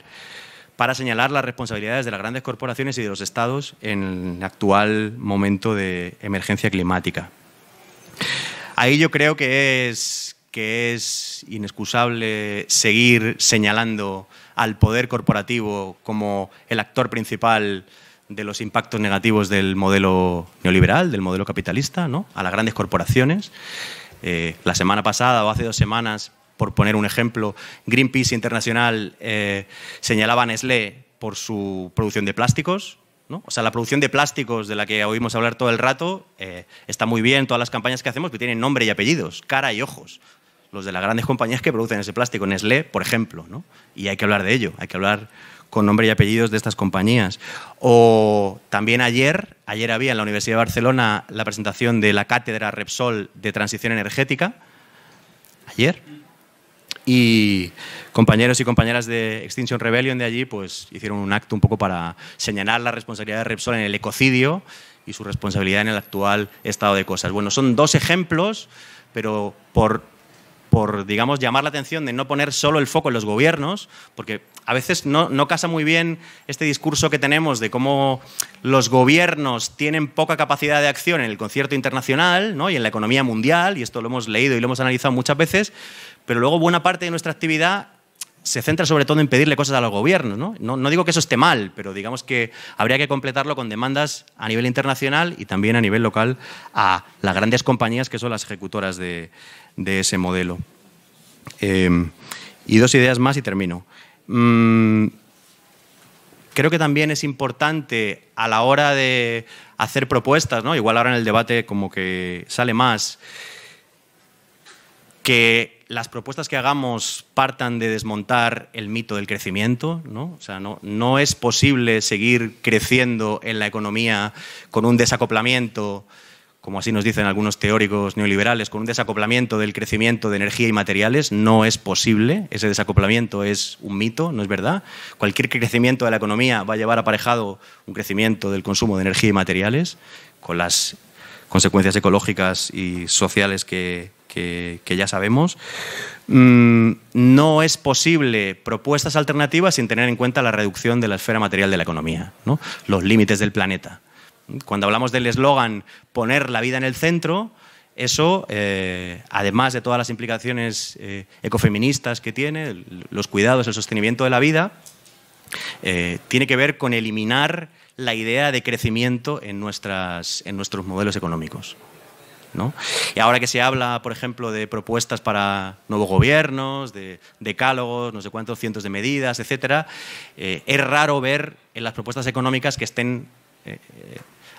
para señalar las responsabilidades de las grandes corporaciones y de los estados en el actual momento de emergencia climática? Ahí yo creo que es, que es inexcusable seguir señalando al poder corporativo como el actor principal de los impactos negativos del modelo neoliberal, del modelo capitalista, ¿no? a las grandes corporaciones. Eh, la semana pasada o hace dos semanas, por poner un ejemplo, Greenpeace Internacional eh, señalaba a Nestlé por su producción de plásticos. ¿no? O sea, la producción de plásticos de la que oímos hablar todo el rato eh, está muy bien, todas las campañas que hacemos, que tienen nombre y apellidos, cara y ojos. Los de las grandes compañías que producen ese plástico, Nestlé, por ejemplo. ¿no? Y hay que hablar de ello, hay que hablar con nombre y apellidos de estas compañías. O también ayer, ayer había en la Universidad de Barcelona la presentación de la cátedra Repsol de Transición Energética. Ayer. Y compañeros y compañeras de Extinction Rebellion de allí pues, hicieron un acto un poco para señalar la responsabilidad de Repsol en el ecocidio y su responsabilidad en el actual estado de cosas. Bueno, son dos ejemplos, pero por por, digamos, llamar la atención de no poner solo el foco en los gobiernos, porque a veces no, no casa muy bien este discurso que tenemos de cómo los gobiernos tienen poca capacidad de acción en el concierto internacional ¿no? y en la economía mundial, y esto lo hemos leído y lo hemos analizado muchas veces, pero luego buena parte de nuestra actividad se centra sobre todo en pedirle cosas a los gobiernos. ¿no? No, ¿no? digo que eso esté mal, pero digamos que habría que completarlo con demandas a nivel internacional y también a nivel local a las grandes compañías que son las ejecutoras de, de ese modelo. Em, y dos ideas más y termino. Mm, creo que también es importante a la hora de hacer propuestas, ¿no? igual ahora en el debate como que sale más, que las propuestas que hagamos partan de desmontar el mito del crecimiento, O sea, no, no es posible seguir creciendo en la economía con un desacoplamiento como así nos dicen algunos teóricos neoliberales, con un desacoplamiento del crecimiento de energía y materiales. No es posible, ese desacoplamiento es un mito, no es verdad. Cualquier crecimiento de la economía va a llevar aparejado un crecimiento del consumo de energía y materiales, con las consecuencias ecológicas y sociales que, ya sabemos. Mm, no es posible propuestas alternativas sin tener en cuenta la reducción de la esfera material de la economía, los límites del planeta. Cuando hablamos del eslogan poner la vida en el centro, eso, eh, además de todas las implicaciones eh, ecofeministas que tiene, los cuidados, el sostenimiento de la vida, eh, tiene que ver con eliminar la idea de crecimiento en, nuestras, en nuestros modelos económicos. Y ahora que se habla, por ejemplo, de propuestas para nuevos gobiernos, de decálogos, no sé cuántos cientos de medidas, etc., es raro ver en las propuestas económicas que estén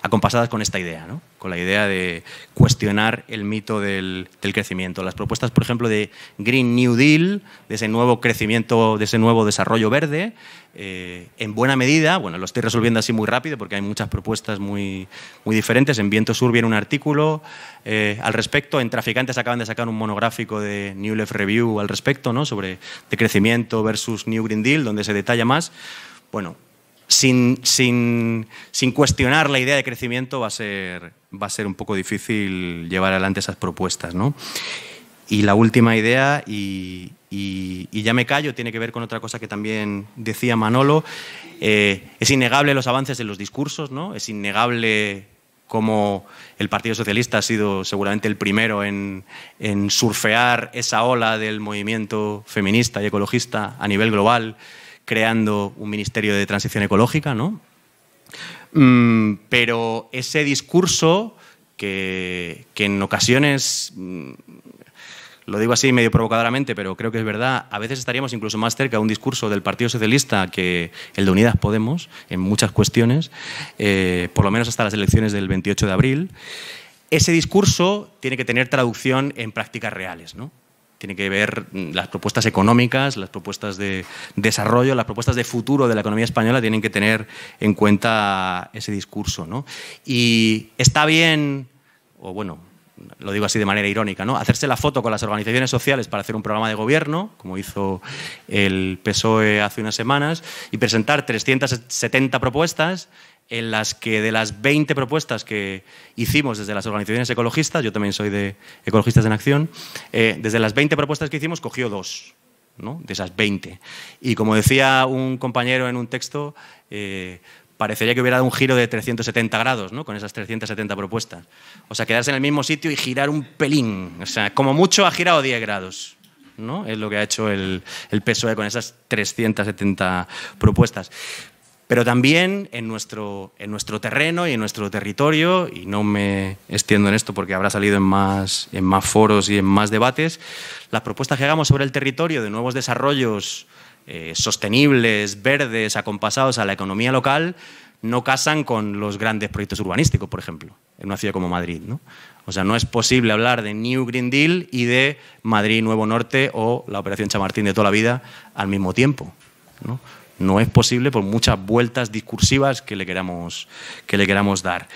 acompasadas con esta idea, ¿no? con la idea de cuestionar el mito del, crecimiento. Las propuestas, por ejemplo, de Green New Deal, de ese nuevo crecimiento, de ese nuevo desarrollo verde, eh, en buena medida, bueno, lo estoy resolviendo así muy rápido porque hay muchas propuestas muy, muy diferentes. En Viento Sur viene un artículo eh, al respecto, en Traficantes acaban de sacar un monográfico de New Left Review al respecto, ¿no? sobre de crecimiento versus New Green Deal, donde se detalla más. Bueno, sin, cuestionar la idea de crecimiento va a ser, un poco difícil llevar adelante esas propuestas. Y la última idea, y, ya me callo, tiene que ver con otra cosa que también decía Manolo, eh, es innegable los avances en los discursos, ¿no? es innegable cómo el Partido Socialista ha sido seguramente el primero en surfear esa ola del movimiento feminista y ecologista a nivel global creando un Ministerio de Transición Ecológica, ¿no? Mm, pero ese discurso que, en ocasiones mm, lo digo así medio provocadoramente, pero creo que es verdad, a veces estaríamos incluso más cerca de un discurso del Partido Socialista que el de Unidas Podemos en muchas cuestiones, eh, por lo menos hasta las elecciones del 28 de abril. Ese discurso tiene que tener traducción en prácticas reales, ¿no? tiene que ver mm, las propuestas económicas, las propuestas de desarrollo, las propuestas de futuro de la economía española tienen que tener en cuenta ese discurso. Y está bien, o bueno, lo digo así de manera irónica, ¿no? hacerse la foto con las organizaciones sociales para hacer un programa de gobierno, como hizo el PSOE hace unas semanas, y presentar 370 propuestas en las que de las 20 propuestas que hicimos desde las organizaciones ecologistas, yo también soy de Ecologistas en Acción, eh, desde las 20 propuestas que hicimos cogió dos, ¿no? de esas 20. Y como decía un compañero en un texto, eh, parecería que hubiera dado un giro de 370 grados ¿no? con esas 370 propuestas. O sea, quedarse en el mismo sitio y girar un pelín. O sea, como mucho ha girado 10 grados. ¿no? Es lo que ha hecho el, el PSOE con esas 370 propuestas pero también en nuestro, en nuestro terreno y en nuestro territorio, y no me extiendo en esto porque habrá salido en más, en más foros y en más debates, las propuestas que hagamos sobre el territorio de nuevos desarrollos eh, sostenibles, verdes, acompasados a la economía local, no casan con los grandes proyectos urbanísticos, por ejemplo, en una ciudad como Madrid. ¿no? O sea, no es posible hablar de New Green Deal y de Madrid Nuevo Norte o la Operación Chamartín de toda la vida al mismo tiempo. ¿no? No es posible por muchas vueltas discursivas que le queramos, que le queramos dar.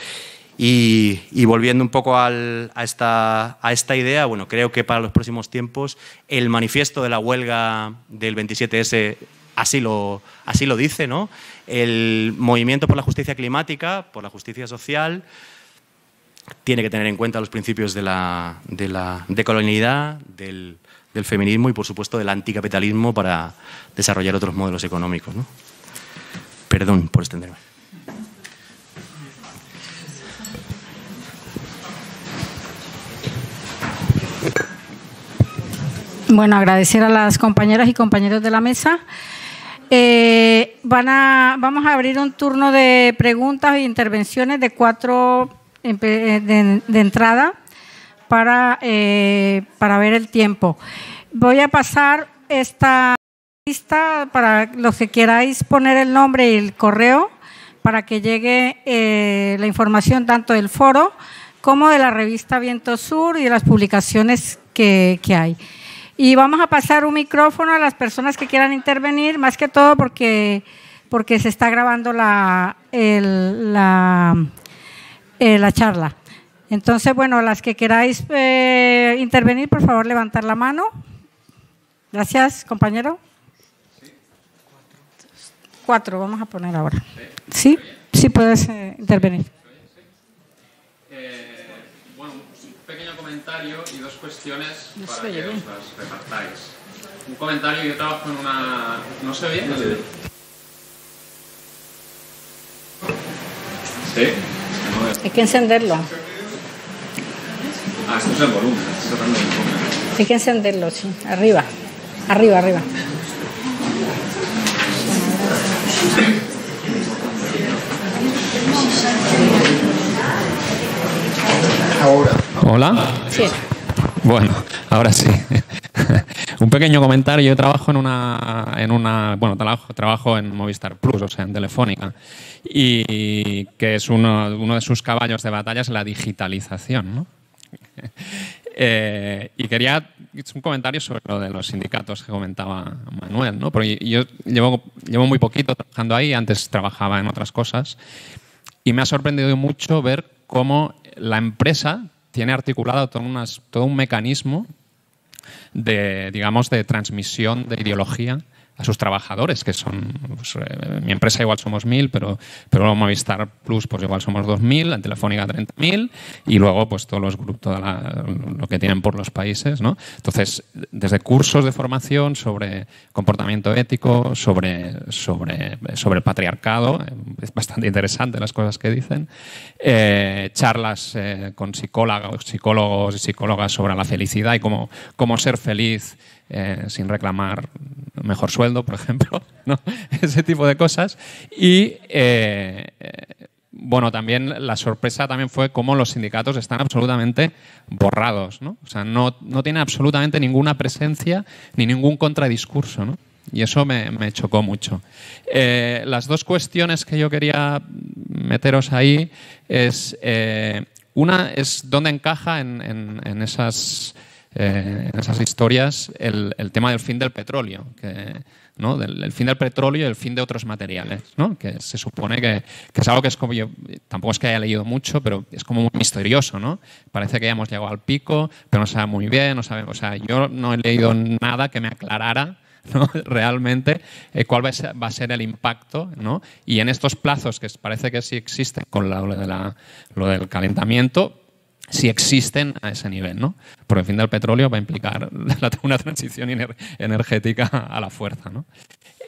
Y, volviendo un poco a, esta, a, esta, idea, bueno, creo que para los próximos tiempos el manifiesto de la huelga del 27S así lo, así lo dice, ¿no? El movimiento por la justicia climática, por la justicia social, tiene que tener en cuenta los principios de la, de la decolonialidad, del del feminismo y, por supuesto, del anticapitalismo para desarrollar otros modelos económicos. Perdón por extenderme. Bueno, agradecer a las compañeras y compañeros de la mesa. Eh, van a, vamos a abrir un turno de preguntas e intervenciones de cuatro de entrada para, eh, para ver el tiempo. Voy a pasar esta lista para los que queráis poner el nombre y el correo para que llegue eh, la información tanto del foro como de la revista Viento Sur y de las publicaciones que, hay. Y vamos a pasar un micrófono a las personas que quieran intervenir, más que todo porque, porque se está grabando la eh, charla. Entonces, bueno, las que queráis eh, intervenir, por favor, levantar la mano. Gracias, compañero. Cuatro, vamos a poner ahora. Sí, sí, puedes eh, intervenir. Eh, bueno, un pequeño comentario y dos cuestiones para que las repartáis. Un comentario, yo trabajo en una... ¿No se No se ¿Sí? Hay que encenderlo. Ah, esto este es el volumen, Fíjense en el sí. Arriba, arriba, arriba. Ahora. ¿Hola? Sí. Bueno, ahora sí. Un pequeño comentario. Yo trabajo en una, en una bueno, trabajo, en Movistar Plus, o sea, en Telefónica, y que es uno de sus caballos de batalla es la digitalización, ¿no? Eh, y quería un comentario sobre lo de los sindicatos que comentaba Manuel, ¿no? Porque yo llevo, llevo muy poquito trabajando ahí, antes trabajaba en otras cosas, y me ha sorprendido mucho ver cómo la empresa tiene articulado todo, todo un mecanismo de, digamos, de transmisión de ideología a sus trabajadores, que son, pues, eh, mi empresa igual somos mil, pero, pero luego Movistar Plus pues igual somos dos mil, la Telefónica 30.000 y luego pues todos los grupos, todo lo que tienen por los países. ¿no? Entonces, desde cursos de formación sobre comportamiento ético, sobre, sobre, sobre el patriarcado, es bastante interesante las cosas que dicen, eh, charlas eh, con psicólogos, psicólogos y psicólogas sobre la felicidad y cómo ser feliz eh, sin reclamar mejor sueldo, por ejemplo, ese tipo de cosas. Y eh, eh, bueno, también la sorpresa también fue cómo los sindicatos están absolutamente borrados, ¿no? O sea, no, no tienen absolutamente ninguna presencia ni ningún contradiscurso, Y eso me, chocó mucho. las dos cuestiones que yo quería meteros ahí es, una es dónde encaja en esas eh, en esas historias el, tema del fin del petróleo, que, del, el fin del petróleo y el fin de otros materiales, ¿no? que se supone que, es algo que es como yo, tampoco es que haya leído mucho, pero es como muy misterioso, ¿no? Parece que ya hemos llegado al pico, pero no sabe muy bien, no sabe, o sea, yo no he leído nada que me aclarara. realmente eh, cuál va a, ser, el impacto. Y en estos plazos que parece que sí existen con la, de lo del calentamiento, si existen a ese nivel, ¿no? Porque el fin del petróleo va a implicar una transición energética a la fuerza,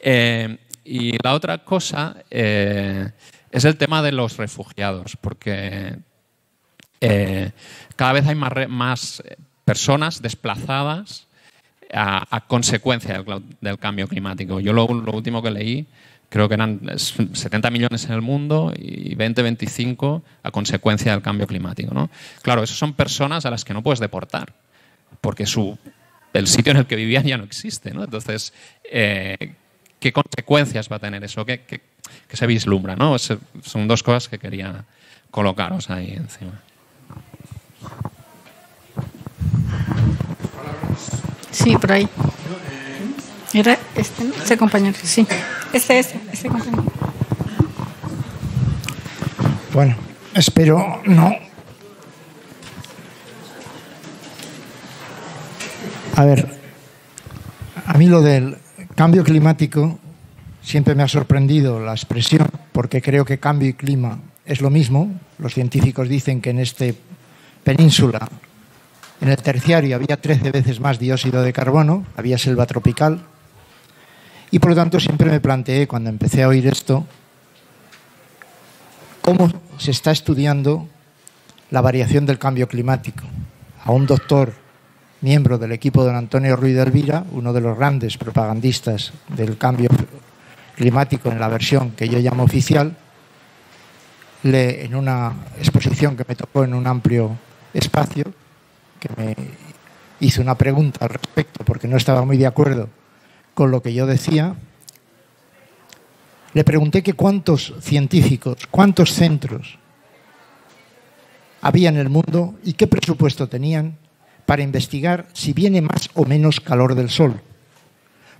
eh, y la otra cosa eh, es el tema de los refugiados, porque eh, cada vez hay más, más personas desplazadas a, consecuencia del, cambio climático. Yo lo último que leí creo que eran 70 eh, millones en el mundo y 20, 25 a consecuencia del cambio climático. Claro, esas son personas a las que no puedes deportar, porque su, el sitio en el que vivían ya no existe. ¿no? Entonces, eh, ¿qué consecuencias va a tener eso? ¿Qué, se vislumbra? ¿no? son dos cosas que quería colocaros ahí encima. Sí, por ahí. Eh, era este, compañero, sí. Este, es este, este compañero. Bueno, espero no. A ver, a mí lo del cambio climático siempre me ha sorprendido la expresión, porque creo que cambio y clima es lo mismo. Los científicos dicen que en esta península, en el terciario, había 13 veces más dióxido de carbono, había selva tropical, y por lo tanto siempre me planteé, cuando empecé a oír esto, cómo se está estudiando la variación del cambio climático. A un doctor, miembro del equipo don Antonio Ruiz de Elvira, uno de los grandes propagandistas del cambio climático en la versión que yo llamo oficial, le, en una exposición que me tocó en un amplio espacio, que me hizo una pregunta al respecto porque no estaba muy de acuerdo con lo que yo decía, le pregunté que cuántos científicos, cuántos centros había en el mundo y qué presupuesto tenían para investigar si viene más o menos calor del sol,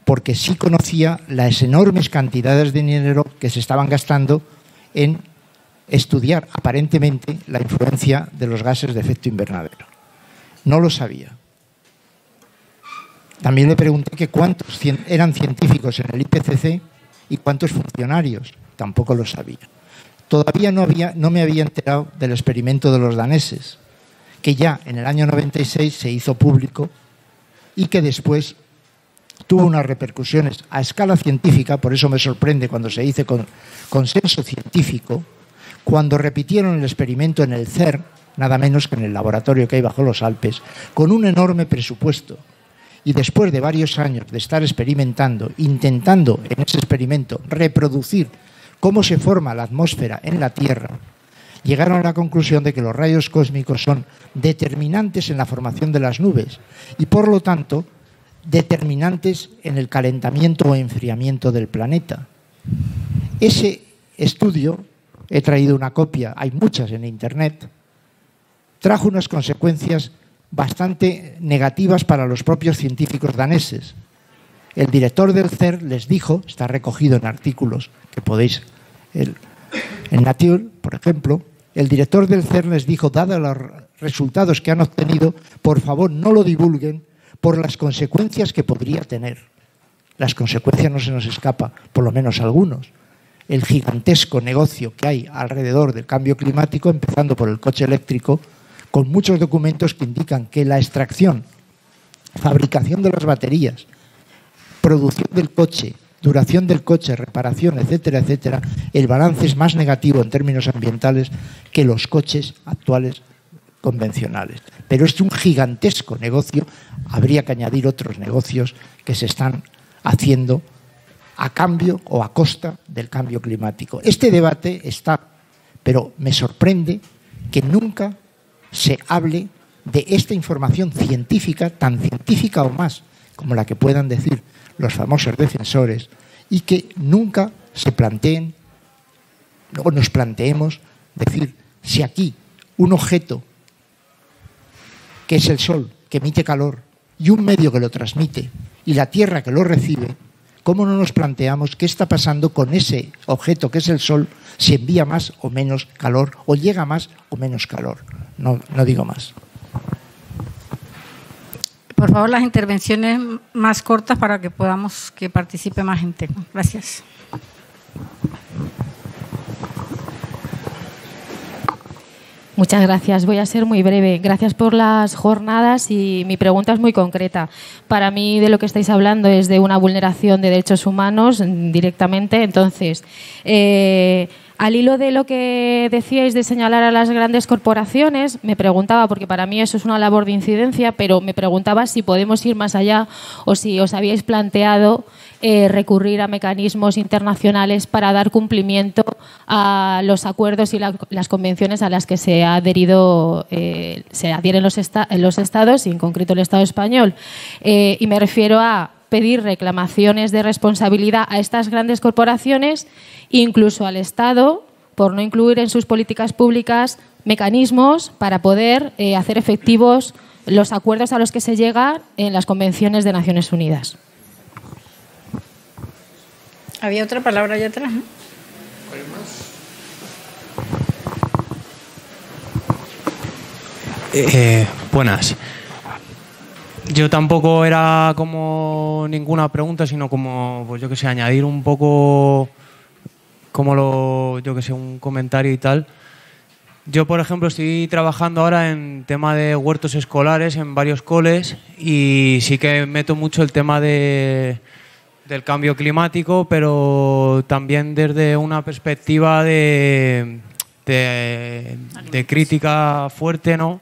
porque sí conocía las enormes cantidades de dinero que se estaban gastando en estudiar aparentemente la influencia de los gases de efecto invernadero. No lo sabía. También le pregunté que cuántos eran científicos en el IPCC y cuántos funcionarios. Tampoco lo sabía. Todavía no, me había enterado del experimento de los daneses, que ya en el año 96 se hizo público y que después tuvo unas repercusiones a escala científica, por eso me sorprende cuando se dice con, consenso científico, cuando repitieron el experimento en el CERN, nada menos que en el laboratorio que hay bajo los Alpes, con un enorme presupuesto y después de varios años de estar experimentando, intentando en ese experimento reproducir cómo se forma la atmósfera en la Tierra, llegaron a la conclusión de que los rayos cósmicos son determinantes en la formación de las nubes y por lo tanto determinantes en el calentamiento o enfriamiento del planeta. Ese estudio, he traído una copia, hay muchas en Internet, trajo unas consecuencias bastante negativas para los propios científicos daneses. El director del CERN les dijo, está recogido en artículos que podéis, en Nature, por ejemplo, el director del CERN les dijo, dado los resultados que han obtenido, por favor no lo divulguen por las consecuencias que podría tener. Las consecuencias no se nos escapa, por lo menos algunos. El gigantesco negocio que hay alrededor del cambio climático, empezando por el coche eléctrico, con muchos documentos que indican que la extracción, fabricación de las baterías, producción del coche, duración del coche, reparación, etcétera, etcétera, el balance es más negativo en términos ambientales que los coches actuales convencionales. Pero es un gigantesco negocio, habría que añadir otros negocios que se están haciendo a cambio o a costa del cambio climático. Este debate está, pero me sorprende que nunca se hable de esta información científica, tan científica o más como la que puedan decir los famosos defensores, y que nunca se planteen o nos planteemos decir si aquí un objeto que es el sol, que emite calor, y un medio que lo transmite, y la tierra que lo recibe, ¿cómo no nos planteamos qué está pasando con ese objeto que es el Sol si envía más o menos calor o llega más o menos calor? No, no digo más. Por favor, las intervenciones más cortas para que podamos que participe más gente. Gracias. Muchas gracias. Voy a ser muy breve. Gracias por las jornadas y mi pregunta es muy concreta. Para mí de lo que estáis hablando es de una vulneración de derechos humanos directamente. Entonces, eh, al hilo de lo que decíais de señalar a las grandes corporaciones, me preguntaba, porque para mí eso es una labor de incidencia, pero me preguntaba si podemos ir más allá o si os habíais planteado eh, recurrir a mecanismos internacionales para dar cumplimiento a los acuerdos y las convenciones a las que se ha adherido, eh, se adhieren los, Estados y en concreto el Estado español. Eh, y me refiero a pedir reclamaciones de responsabilidad a estas grandes corporaciones, incluso al Estado, por no incluir en sus políticas públicas mecanismos para poder hacer efectivos los acuerdos a los que se llega en las convenciones de Naciones Unidas. Había otra palabra allá atrás, ¿Hay más? Eh, eh, buenas. Yo tampoco era como ninguna pregunta, sino como, pues yo qué sé, añadir un poco, como lo, yo qué sé, un comentario y tal. Yo, por ejemplo, estoy trabajando ahora en tema de huertos escolares en varios coles y sí que meto mucho el tema de del cambio climático, pero también desde una perspectiva de, crítica fuerte, ¿no?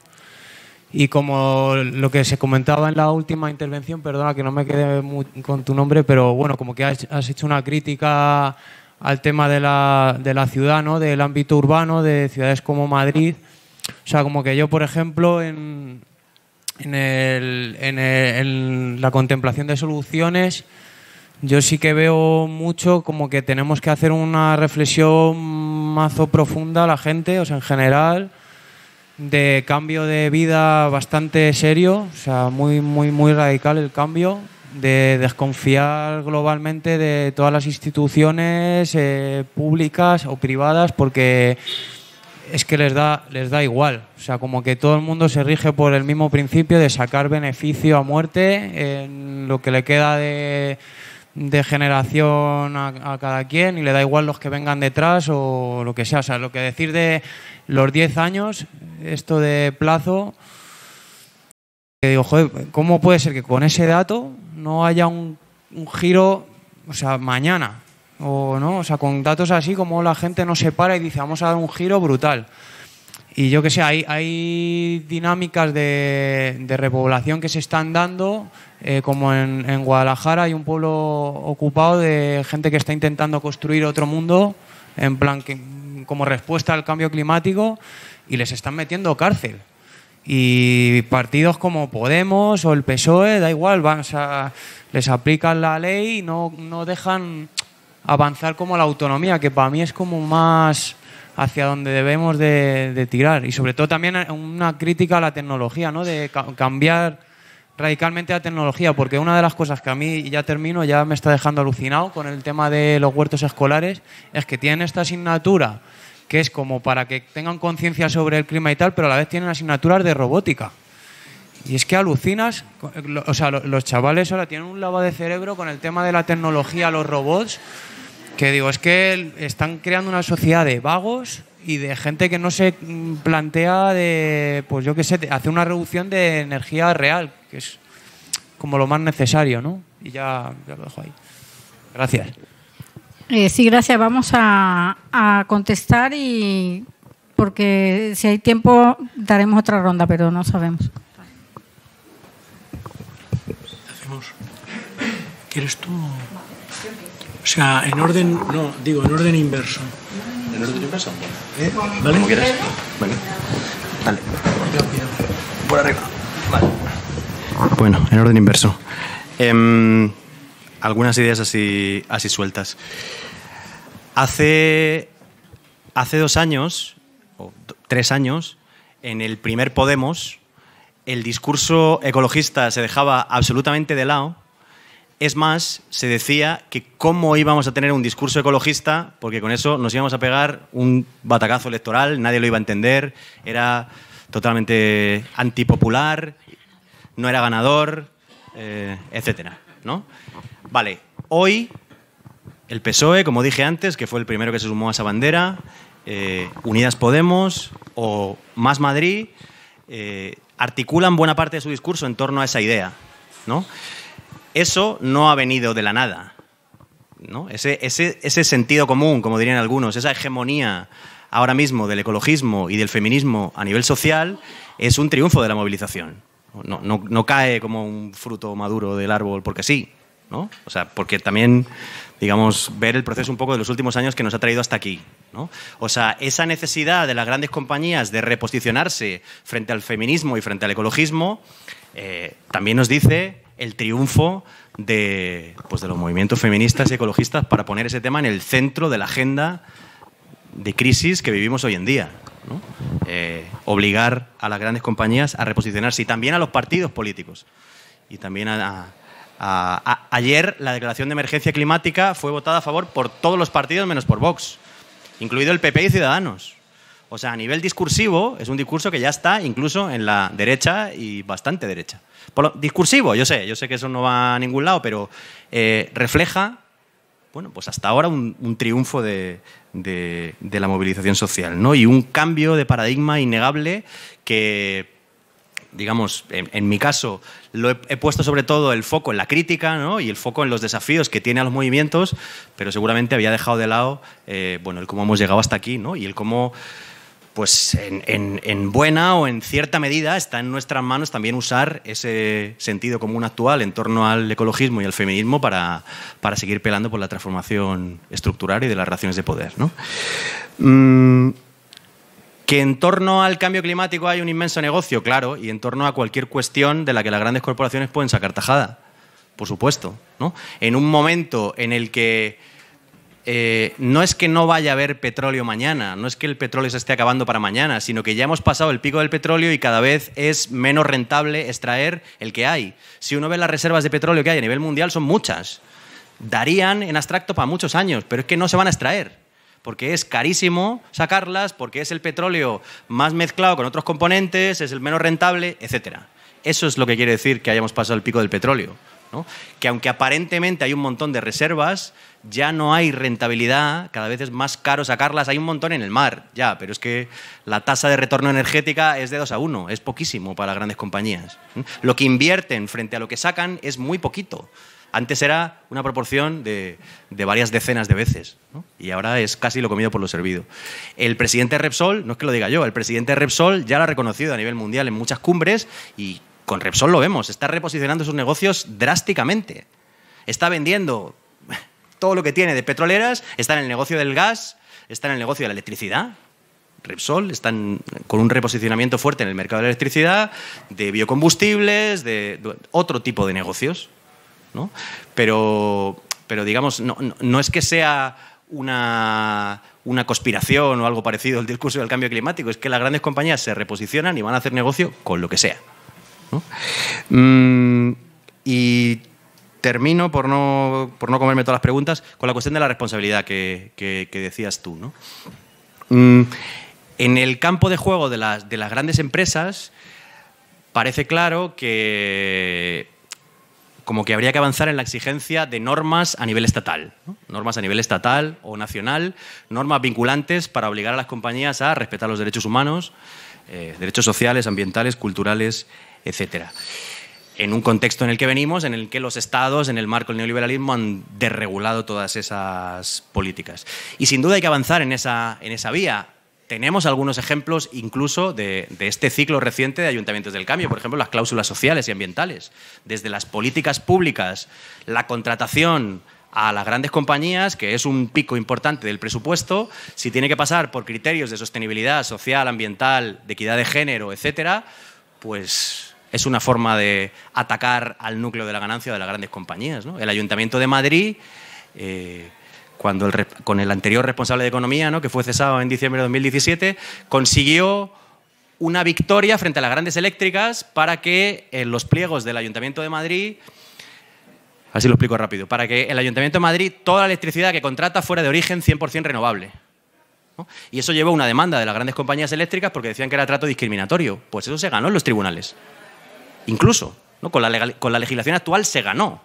Y como lo que se comentaba en la última intervención, perdona que no me quede con tu nombre, pero bueno, como que has, hecho una crítica al tema de la, de ciudad, ¿no? Del ámbito urbano, de ciudades como Madrid. O sea, como que yo, por ejemplo, en, en la contemplación de soluciones yo sí que veo mucho como que tenemos que hacer una reflexión mazo profunda a la gente, o sea, en general, de cambio de vida bastante serio, o sea, muy, muy, muy radical el cambio, de desconfiar globalmente de todas las instituciones eh, públicas o privadas, porque es que les da, les da igual. O sea, como que todo el mundo se rige por el mismo principio de sacar beneficio a muerte en lo que le queda de de generación a, cada quien y le da igual los que vengan detrás o lo que sea. O sea, lo que decir de los 10 años, esto de plazo, que digo, joder, ¿cómo puede ser que con ese dato no haya un, giro, o sea, mañana? O, ¿no? o sea, con datos así, como la gente no se para y dice, vamos a dar un giro brutal y yo que sé, hay, dinámicas de, repoblación que se están dando, eh, como en, Guadalajara hay un pueblo ocupado de gente que está intentando construir otro mundo, en plan como respuesta al cambio climático, y les están metiendo cárcel. Y partidos como Podemos o el PSOE, da igual, van, les aplican la ley y no, no dejan avanzar como la autonomía, que para mí es como más hacia donde debemos de, tirar. Y sobre todo también una crítica a la tecnología, ¿no? De cambiar radicalmente la tecnología, porque una de las cosas que a mí, ya termino, ya me está dejando alucinado con el tema de los huertos escolares, es que tienen esta asignatura que es como para que tengan conciencia sobre el clima y tal, pero a la vez tienen asignaturas de robótica. Y es que alucinas, o sea, los chavales ahora tienen un lavado de cerebro con el tema de la tecnología, los robots, que digo, es que están creando una sociedad de vagos y de gente que no se mm, plantea de, pues yo qué sé, hacer una reducción de energía real, que es como lo más necesario, ¿no? Y ya, lo dejo ahí. Gracias. Eh, sí, gracias. Vamos a, contestar y porque si hay tiempo daremos otra ronda, pero no sabemos. ¿Quieres tú? O sea, en orden, no, digo, en orden inverso. ¿En orden inverso? ¿Eh? ¿Vale? Vale. Por arriba. Vale. Bueno, en orden inverso. Em, algunas ideas así, así sueltas. Hace, hace dos años, o tres años, en el primer Podemos, el discurso ecologista se dejaba absolutamente de lado es más, se decía que cómo íbamos a tener un discurso ecologista, porque con eso nos íbamos a pegar un batacazo electoral, nadie lo iba a entender, era totalmente antipopular, no era ganador, eh, etcétera, ¿no? Vale, hoy el PSOE, como dije antes, que fue el primero que se sumó a esa bandera, eh, Unidas Podemos o Más Madrid, eh, articulan buena parte de su discurso en torno a esa idea, ¿no? eso no ha venido de la nada. ¿no? Ese, sentido común, como dirían algunos, esa hegemonía ahora mismo del ecologismo y del feminismo a nivel social es un triunfo de la movilización. No, cae como un fruto maduro del árbol porque sí, ¿no? O sea, porque también, digamos, ver el proceso un poco de los últimos años que nos ha traído hasta aquí, O sea, esa necesidad de las grandes compañías de reposicionarse frente al feminismo y frente al ecologismo eh, también nos dice el triunfo de, pues de los movimientos feministas y ecologistas para poner ese tema en el centro de la agenda de crisis que vivimos hoy en día. Eh, obligar a las grandes compañías a reposicionarse y también a los partidos políticos. Y también ayer la declaración de emergencia climática fue votada a favor por todos los partidos menos por Vox, incluido el PP y Ciudadanos. O sea, a nivel discursivo es un discurso que ya está incluso en la derecha y bastante derecha discursivo, yo sé, yo sé que eso no va a ningún lado, pero eh, refleja, bueno, pues hasta ahora un, triunfo de, la movilización social, ¿no? Y un cambio de paradigma innegable que digamos, en, mi caso, lo he, puesto sobre todo el foco en la crítica ¿no? y el foco en los desafíos que tiene a los movimientos, pero seguramente había dejado de lado eh, bueno, el cómo hemos llegado hasta aquí ¿no? y el cómo pues en, buena o en cierta medida está en nuestras manos también usar ese sentido común actual en torno al ecologismo y al feminismo para, seguir pelando por la transformación estructural y de las relaciones de poder. ¿no? Mm, que en torno al cambio climático hay un inmenso negocio, claro, y en torno a cualquier cuestión de la que las grandes corporaciones pueden sacar tajada, por supuesto. ¿no? En un momento en el que eh, no es que no vaya a haber petróleo mañana, no es que el petróleo se esté acabando para mañana, sino que ya hemos pasado el pico del petróleo y cada vez es menos rentable extraer el que hay. Si uno ve las reservas de petróleo que hay a nivel mundial, son muchas. Darían en abstracto para muchos años, pero es que no se van a extraer porque es carísimo sacarlas, porque es el petróleo más mezclado con otros componentes, es el menos rentable, etc. Eso es lo que quiere decir que hayamos pasado el pico del petróleo. Que aunque aparentemente hay un montón de reservas, ya no hay rentabilidad, cada vez es más caro sacarlas, hay un montón en el mar, ya, pero es que la tasa de retorno energética es de 2 a uno, es poquísimo para grandes compañías. Lo que invierten frente a lo que sacan es muy poquito. Antes era una proporción de, varias decenas de veces y ahora es casi lo comido por lo servido. El presidente Repsol, no es que lo diga yo, el presidente Repsol ya lo ha reconocido a nivel mundial en muchas cumbres y con Repsol lo vemos, está reposicionando sus negocios drásticamente. Está vendiendo todo lo que tiene de petroleras está en el negocio del gas, está en el negocio de la electricidad. Repsol están con un reposicionamiento fuerte en el mercado de la electricidad, de biocombustibles, de, otro tipo de negocios. Pero, pero, digamos, no, es que sea una, conspiración o algo parecido al discurso del cambio climático, es que las grandes compañías se reposicionan y van a hacer negocio con lo que sea. ¿no? Mm, y termino, por no, comerme todas las preguntas, con la cuestión de la responsabilidad que, decías tú. Mm, en el campo de juego de las, grandes empresas, parece claro que como que habría que avanzar en la exigencia de normas a nivel estatal, normas a nivel estatal o nacional, normas vinculantes para obligar a las compañías a respetar los derechos humanos, eh, derechos sociales, ambientales, culturales, etcétera en un contexto en el que venimos, en el que los estados, en el marco del neoliberalismo, han desregulado todas esas políticas. Y sin duda hay que avanzar en esa, en esa vía. Tenemos algunos ejemplos incluso de, este ciclo reciente de ayuntamientos del cambio, por ejemplo, las cláusulas sociales y ambientales, desde las políticas públicas, la contratación a las grandes compañías, que es un pico importante del presupuesto, si tiene que pasar por criterios de sostenibilidad social, ambiental, de equidad de género, etcétera, pues es una forma de atacar al núcleo de la ganancia de las grandes compañías. El Ayuntamiento de Madrid, eh, cuando con el anterior responsable de Economía, que fue cesado en diciembre de 2017, consiguió una victoria frente a las grandes eléctricas para que en eh, los pliegos del Ayuntamiento de Madrid, así lo explico rápido, para que el Ayuntamiento de Madrid toda la electricidad que contrata fuera de origen 100% renovable. Y eso llevó a una demanda de las grandes compañías eléctricas porque decían que era trato discriminatorio. Pues eso se ganó en los tribunales. Incluso, con, la con la legislación actual se ganó.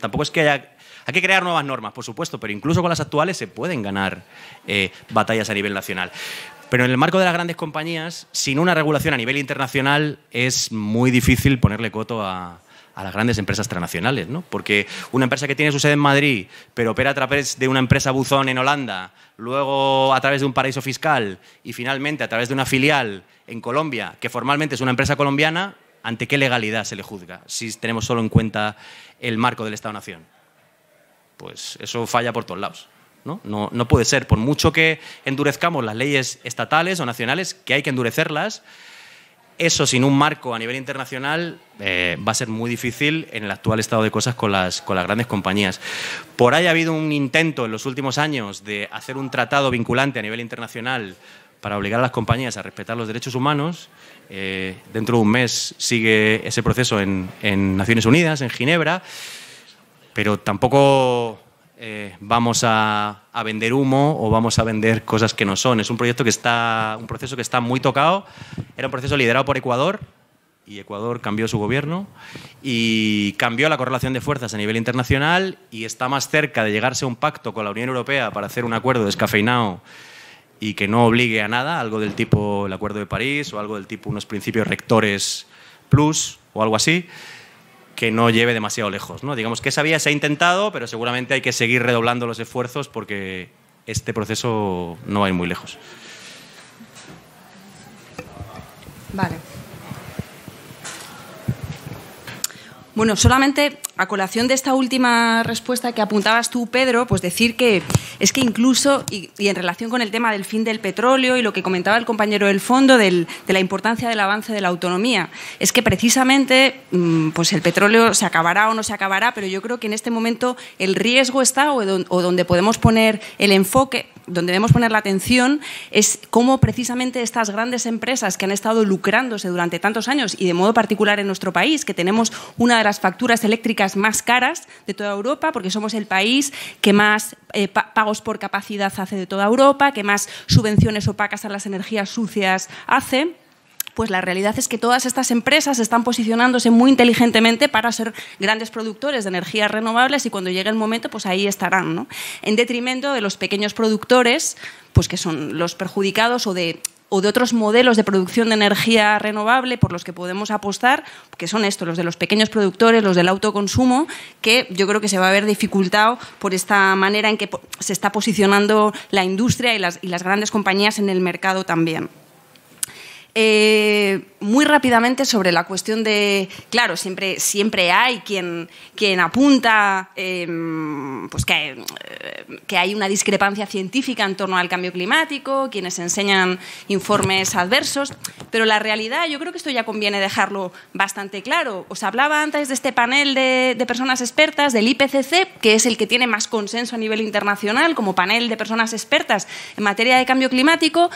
tampoco es que haya hay que crear nuevas normas, por supuesto, pero incluso con las actuales se pueden ganar eh, batallas a nivel nacional. Pero en el marco de las grandes compañías, sin una regulación a nivel internacional, es muy difícil ponerle coto a, las grandes empresas transnacionales, ¿no? Porque una empresa que tiene su sede en Madrid, pero opera a través de una empresa buzón en Holanda, luego a través de un paraíso fiscal y finalmente a través de una filial en Colombia, que formalmente es una empresa colombiana, ¿Ante qué legalidad se le juzga si tenemos solo en cuenta el marco del Estado-Nación? Pues eso falla por todos lados. ¿no? No, puede ser, por mucho que endurezcamos las leyes estatales o nacionales, que hay que endurecerlas, eso sin un marco a nivel internacional eh, va a ser muy difícil en el actual estado de cosas con las, con las grandes compañías. Por ahí ha habido un intento en los últimos años de hacer un tratado vinculante a nivel internacional para obligar a las compañías a respetar los derechos humanos. Eh, dentro de un mes sigue ese proceso en, Naciones Unidas, en Ginebra, pero tampoco eh, vamos a, vender humo o vamos a vender cosas que no son. Es un proyecto que está, un proceso que está muy tocado. Era un proceso liderado por Ecuador y Ecuador cambió su gobierno y cambió la correlación de fuerzas a nivel internacional y está más cerca de llegarse a un pacto con la Unión Europea para hacer un acuerdo descafeinado y que no obligue a nada, algo del tipo el Acuerdo de París o algo del tipo unos principios rectores plus o algo así, que no lleve demasiado lejos. ¿no? Digamos que esa vía se ha intentado, pero seguramente hay que seguir redoblando los esfuerzos porque este proceso no va a ir muy lejos. Vale. Bueno, solamente a colación de esta última respuesta que apuntabas tú, Pedro, pues decir que es que incluso, y, en relación con el tema del fin del petróleo y lo que comentaba el compañero del fondo de la importancia del avance de la autonomía, es que precisamente mm, pues el petróleo se acabará o no se acabará, pero yo creo que en este momento el riesgo está o, o donde podemos poner el enfoque donde debemos poner la atención es cómo precisamente estas grandes empresas que han estado lucrándose durante tantos años y de modo particular en nuestro país, que tenemos una de las facturas eléctricas más caras de toda Europa, porque somos el país que más eh, pagos por capacidad hace de toda Europa, que más subvenciones opacas a las energías sucias hace. Pues la realidad es que todas estas empresas están posicionándose muy inteligentemente para ser grandes productores de energías renovables y cuando llegue el momento, pues ahí estarán, En detrimento de los pequeños productores, pues que son los perjudicados o de o de otros modelos de producción de energía renovable por los que podemos apostar, que son estos, los de los pequeños productores, los del autoconsumo, que yo creo que se va a ver dificultado por esta manera en que se está posicionando la industria y las, grandes compañías en el mercado también. Eh, muy rápidamente sobre la cuestión de, claro, siempre, siempre hay quien, quien apunta em, pues eh, que, hay, una discrepancia científica en torno al cambio climático, quienes enseñan informes adversos, pero la realidad, yo creo que esto ya conviene dejarlo bastante claro. Os hablaba antes de este panel de, de personas expertas del IPCC, que es el que tiene más consenso a nivel internacional como panel de personas expertas en materia de cambio climático.